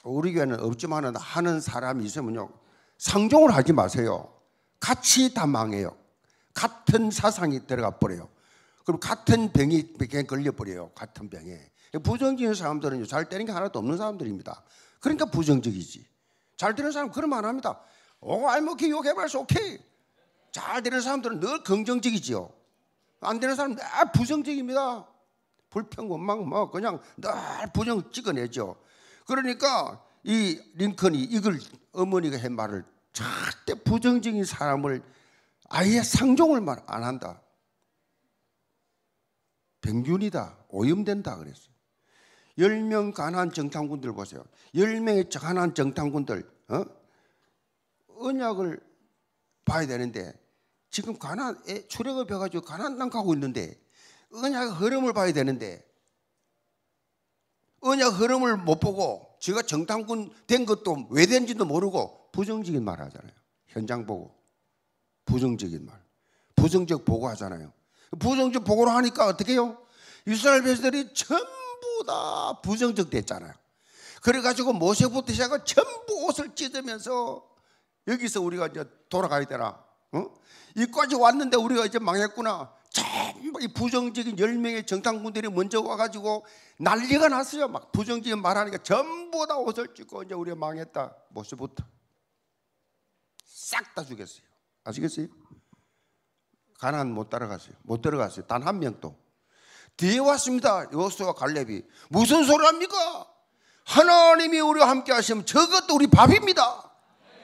우리 교회는 없지만 하는 사람이 있으면요. 상종을 하지 마세요. 같이 다 망해요. 같은 사상이 들어가 버려요. 그럼 같은 병이 그냥 걸려버려요. 같은 병에. 부정적인 사람들은 잘 되는 게 하나도 없는 사람들입니다. 그러니까 부정적이지. 잘 되는 사람 은그런말 안 합니다. 오, 알 m okay, you h 잘 되는 사람들은 늘 긍정적이지요. 안 되는 사람은 늘 부정적입니다. 불평, 원망, 뭐 그냥 늘 부정 찍어내죠. 그러니까 이 링컨이 이걸 어머니가 한 말을 절대 부정적인 사람을 아예 상종을 말 안 한다. 병균이다. 오염된다 그랬어요. 10명 가난정탐군들 보세요. 10명의 가난정탐군들 어? 언약을 봐야 되는데 지금 가난 출애굽해 가지고 가난땅 가고 있는데 언약의 흐름을 봐야 되는데 언약 흐름을 못 보고 제가 정당군 된 것도 왜 된지도 모르고 부정적인 말 하잖아요. 현장 보고 부정적인 말, 부정적 보고 하잖아요. 부정적 보고를 하니까 어떻게 해요? 이스라엘 백성들이 전부 다 부정적 됐잖아요. 그래가지고 모세부터 시작을 전부 옷을 찢으면서 여기서 우리가 이제 돌아가야 되나? 어? 이까지 왔는데 우리가 이제 망했구나. 전부 이 부정적인 1 0명의 정당군들이 먼저 와가지고 난리가 났어요. 막 부정적인 말하니까 전부 다 옷을 찢고 이제 우리가 망했다. 모습부터. 싹 다 죽였어요. 아시겠어요? 가난 못 따라갔어요. 못 들어갔어요. 단 한 명도. 뒤에 왔습니다. 요수와 갈렙이. 무슨 소리 합니까? 하나님이 우리와 함께 하시면 저것도 우리 밥입니다.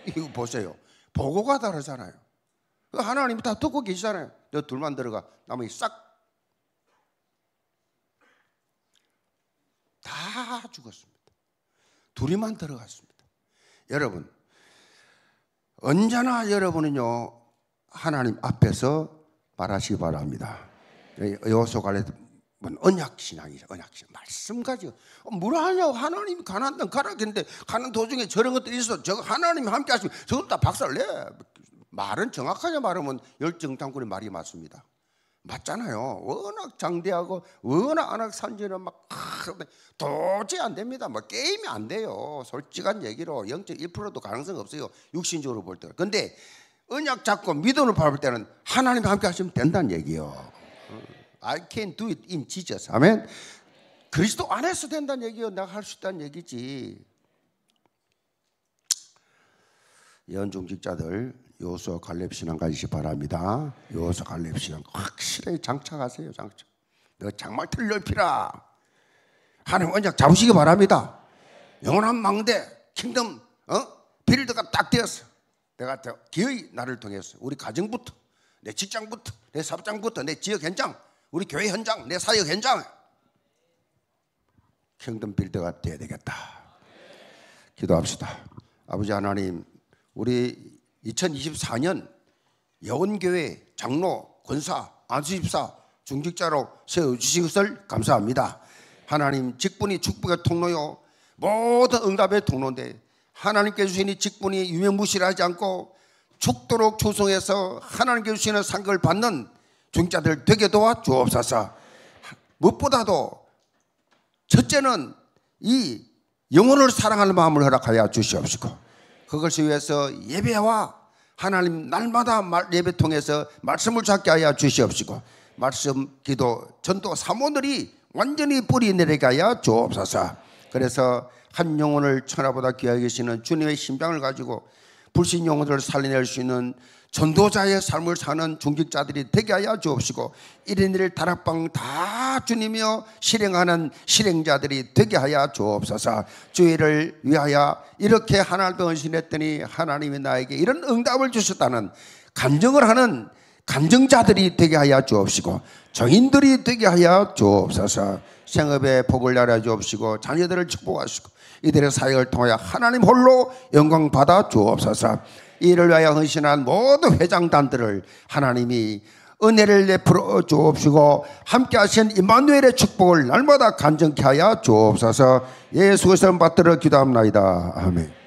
이거 보세요. 보고가 다르잖아요. 그 하나님이 다 듣고 계시잖아요. 너 둘만 들어가. 나머지 싹. 다 죽었습니다. 둘이만 들어갔습니다. 여러분, 언제나 여러분은요, 하나님 앞에서 말하시기 바랍니다. 요소 갈래 언약 신앙이죠. 언약 신앙 말씀 가지고 어, 뭐라 하냐고 하나님가나땅 가라 근데 가는 도중에 저런 것들이 있어. 저하나님 함께 하시면 저것 다 박살 내. 말은 정확하게 말하면 열정장군의 말이 맞습니다. 맞잖아요. 워낙 장대하고 워낙 안악산지는 막 도저히 안 됩니다. 뭐 게임이 안 돼요. 솔직한 얘기로 0.1%도 가능성 없어요. 육신적으로 볼 때. 근데 언약 잡고 믿음을 밟을 때는 하나님 함께 하시면 된다는 얘기요. I can do it in Jesus. 아멘. 그리스도 안에서 된다는 얘기요. 내가 할 수 있다는 얘기지. 연중직자들 요소 갈렙 신앙 가지시 바랍니다. 요소 갈렙 신앙 확실히 장착하세요. 장착. 너 장말틀 넓히라. 하나님 언약 잡으시기 바랍니다. 영원한 망대 킹덤 어? 빌드가 딱 되었어. 내가 기의 나를 통해서 우리 가정부터 내 직장부터 내 사업장부터 내 지역 현장 우리 교회 현장, 내 사역 현장. 킹덤 빌드가 돼야 되겠다. 기도합시다. 아버지 하나님, 우리 2024년 여원교회 장로, 권사, 안수집사, 중직자로 세워주시것을 감사합니다. 하나님 직분이 축복의 통로요. 모든 응답의 통로인데 하나님께 주신 이 직분이 유명무실하지 않고 죽도록 조성해서 하나님께 주시는 상급을 받는 중자들 되게 도와 주옵소서. 무엇보다도 첫째는 이 영혼을 사랑하는 마음을 허락하여 주시옵시고 그것을 위해서 예배와 하나님 날마다 예배 통해서 말씀을 찾게 하여 주시옵시고 말씀, 기도, 전도, 사모들이 완전히 뿌리 내리게 하 주옵소서. 그래서 한 영혼을 천하보다 귀하게 계시는 주님의 심장을 가지고 불신 영혼을 살려낼 수 있는 전도자의 삶을 사는 중직자들이 되게 하여 주옵시고 이런 일 다락방 다 주님이여 실행하는 실행자들이 되게 하여 주옵소서 주의를 위하여 이렇게 하나님을 헌신했더니 하나님이 나에게 이런 응답을 주셨다는 간증을 하는 간증자들이 되게 하여 주옵시고 정인들이 되게 하여 주옵소서 생업에 복을 내려 주옵시고 자녀들을 축복하시고 이들의 사역을 통하여 하나님 홀로 영광 받아 주옵소서 이를 위하여 헌신한 모든 회장단들을 하나님이 은혜를 내풀어 주옵시고 함께 하신 임마누엘의 축복을 날마다 간증케 하여 주옵소서 예수의 성름 받들어 기도합니다. 아멘.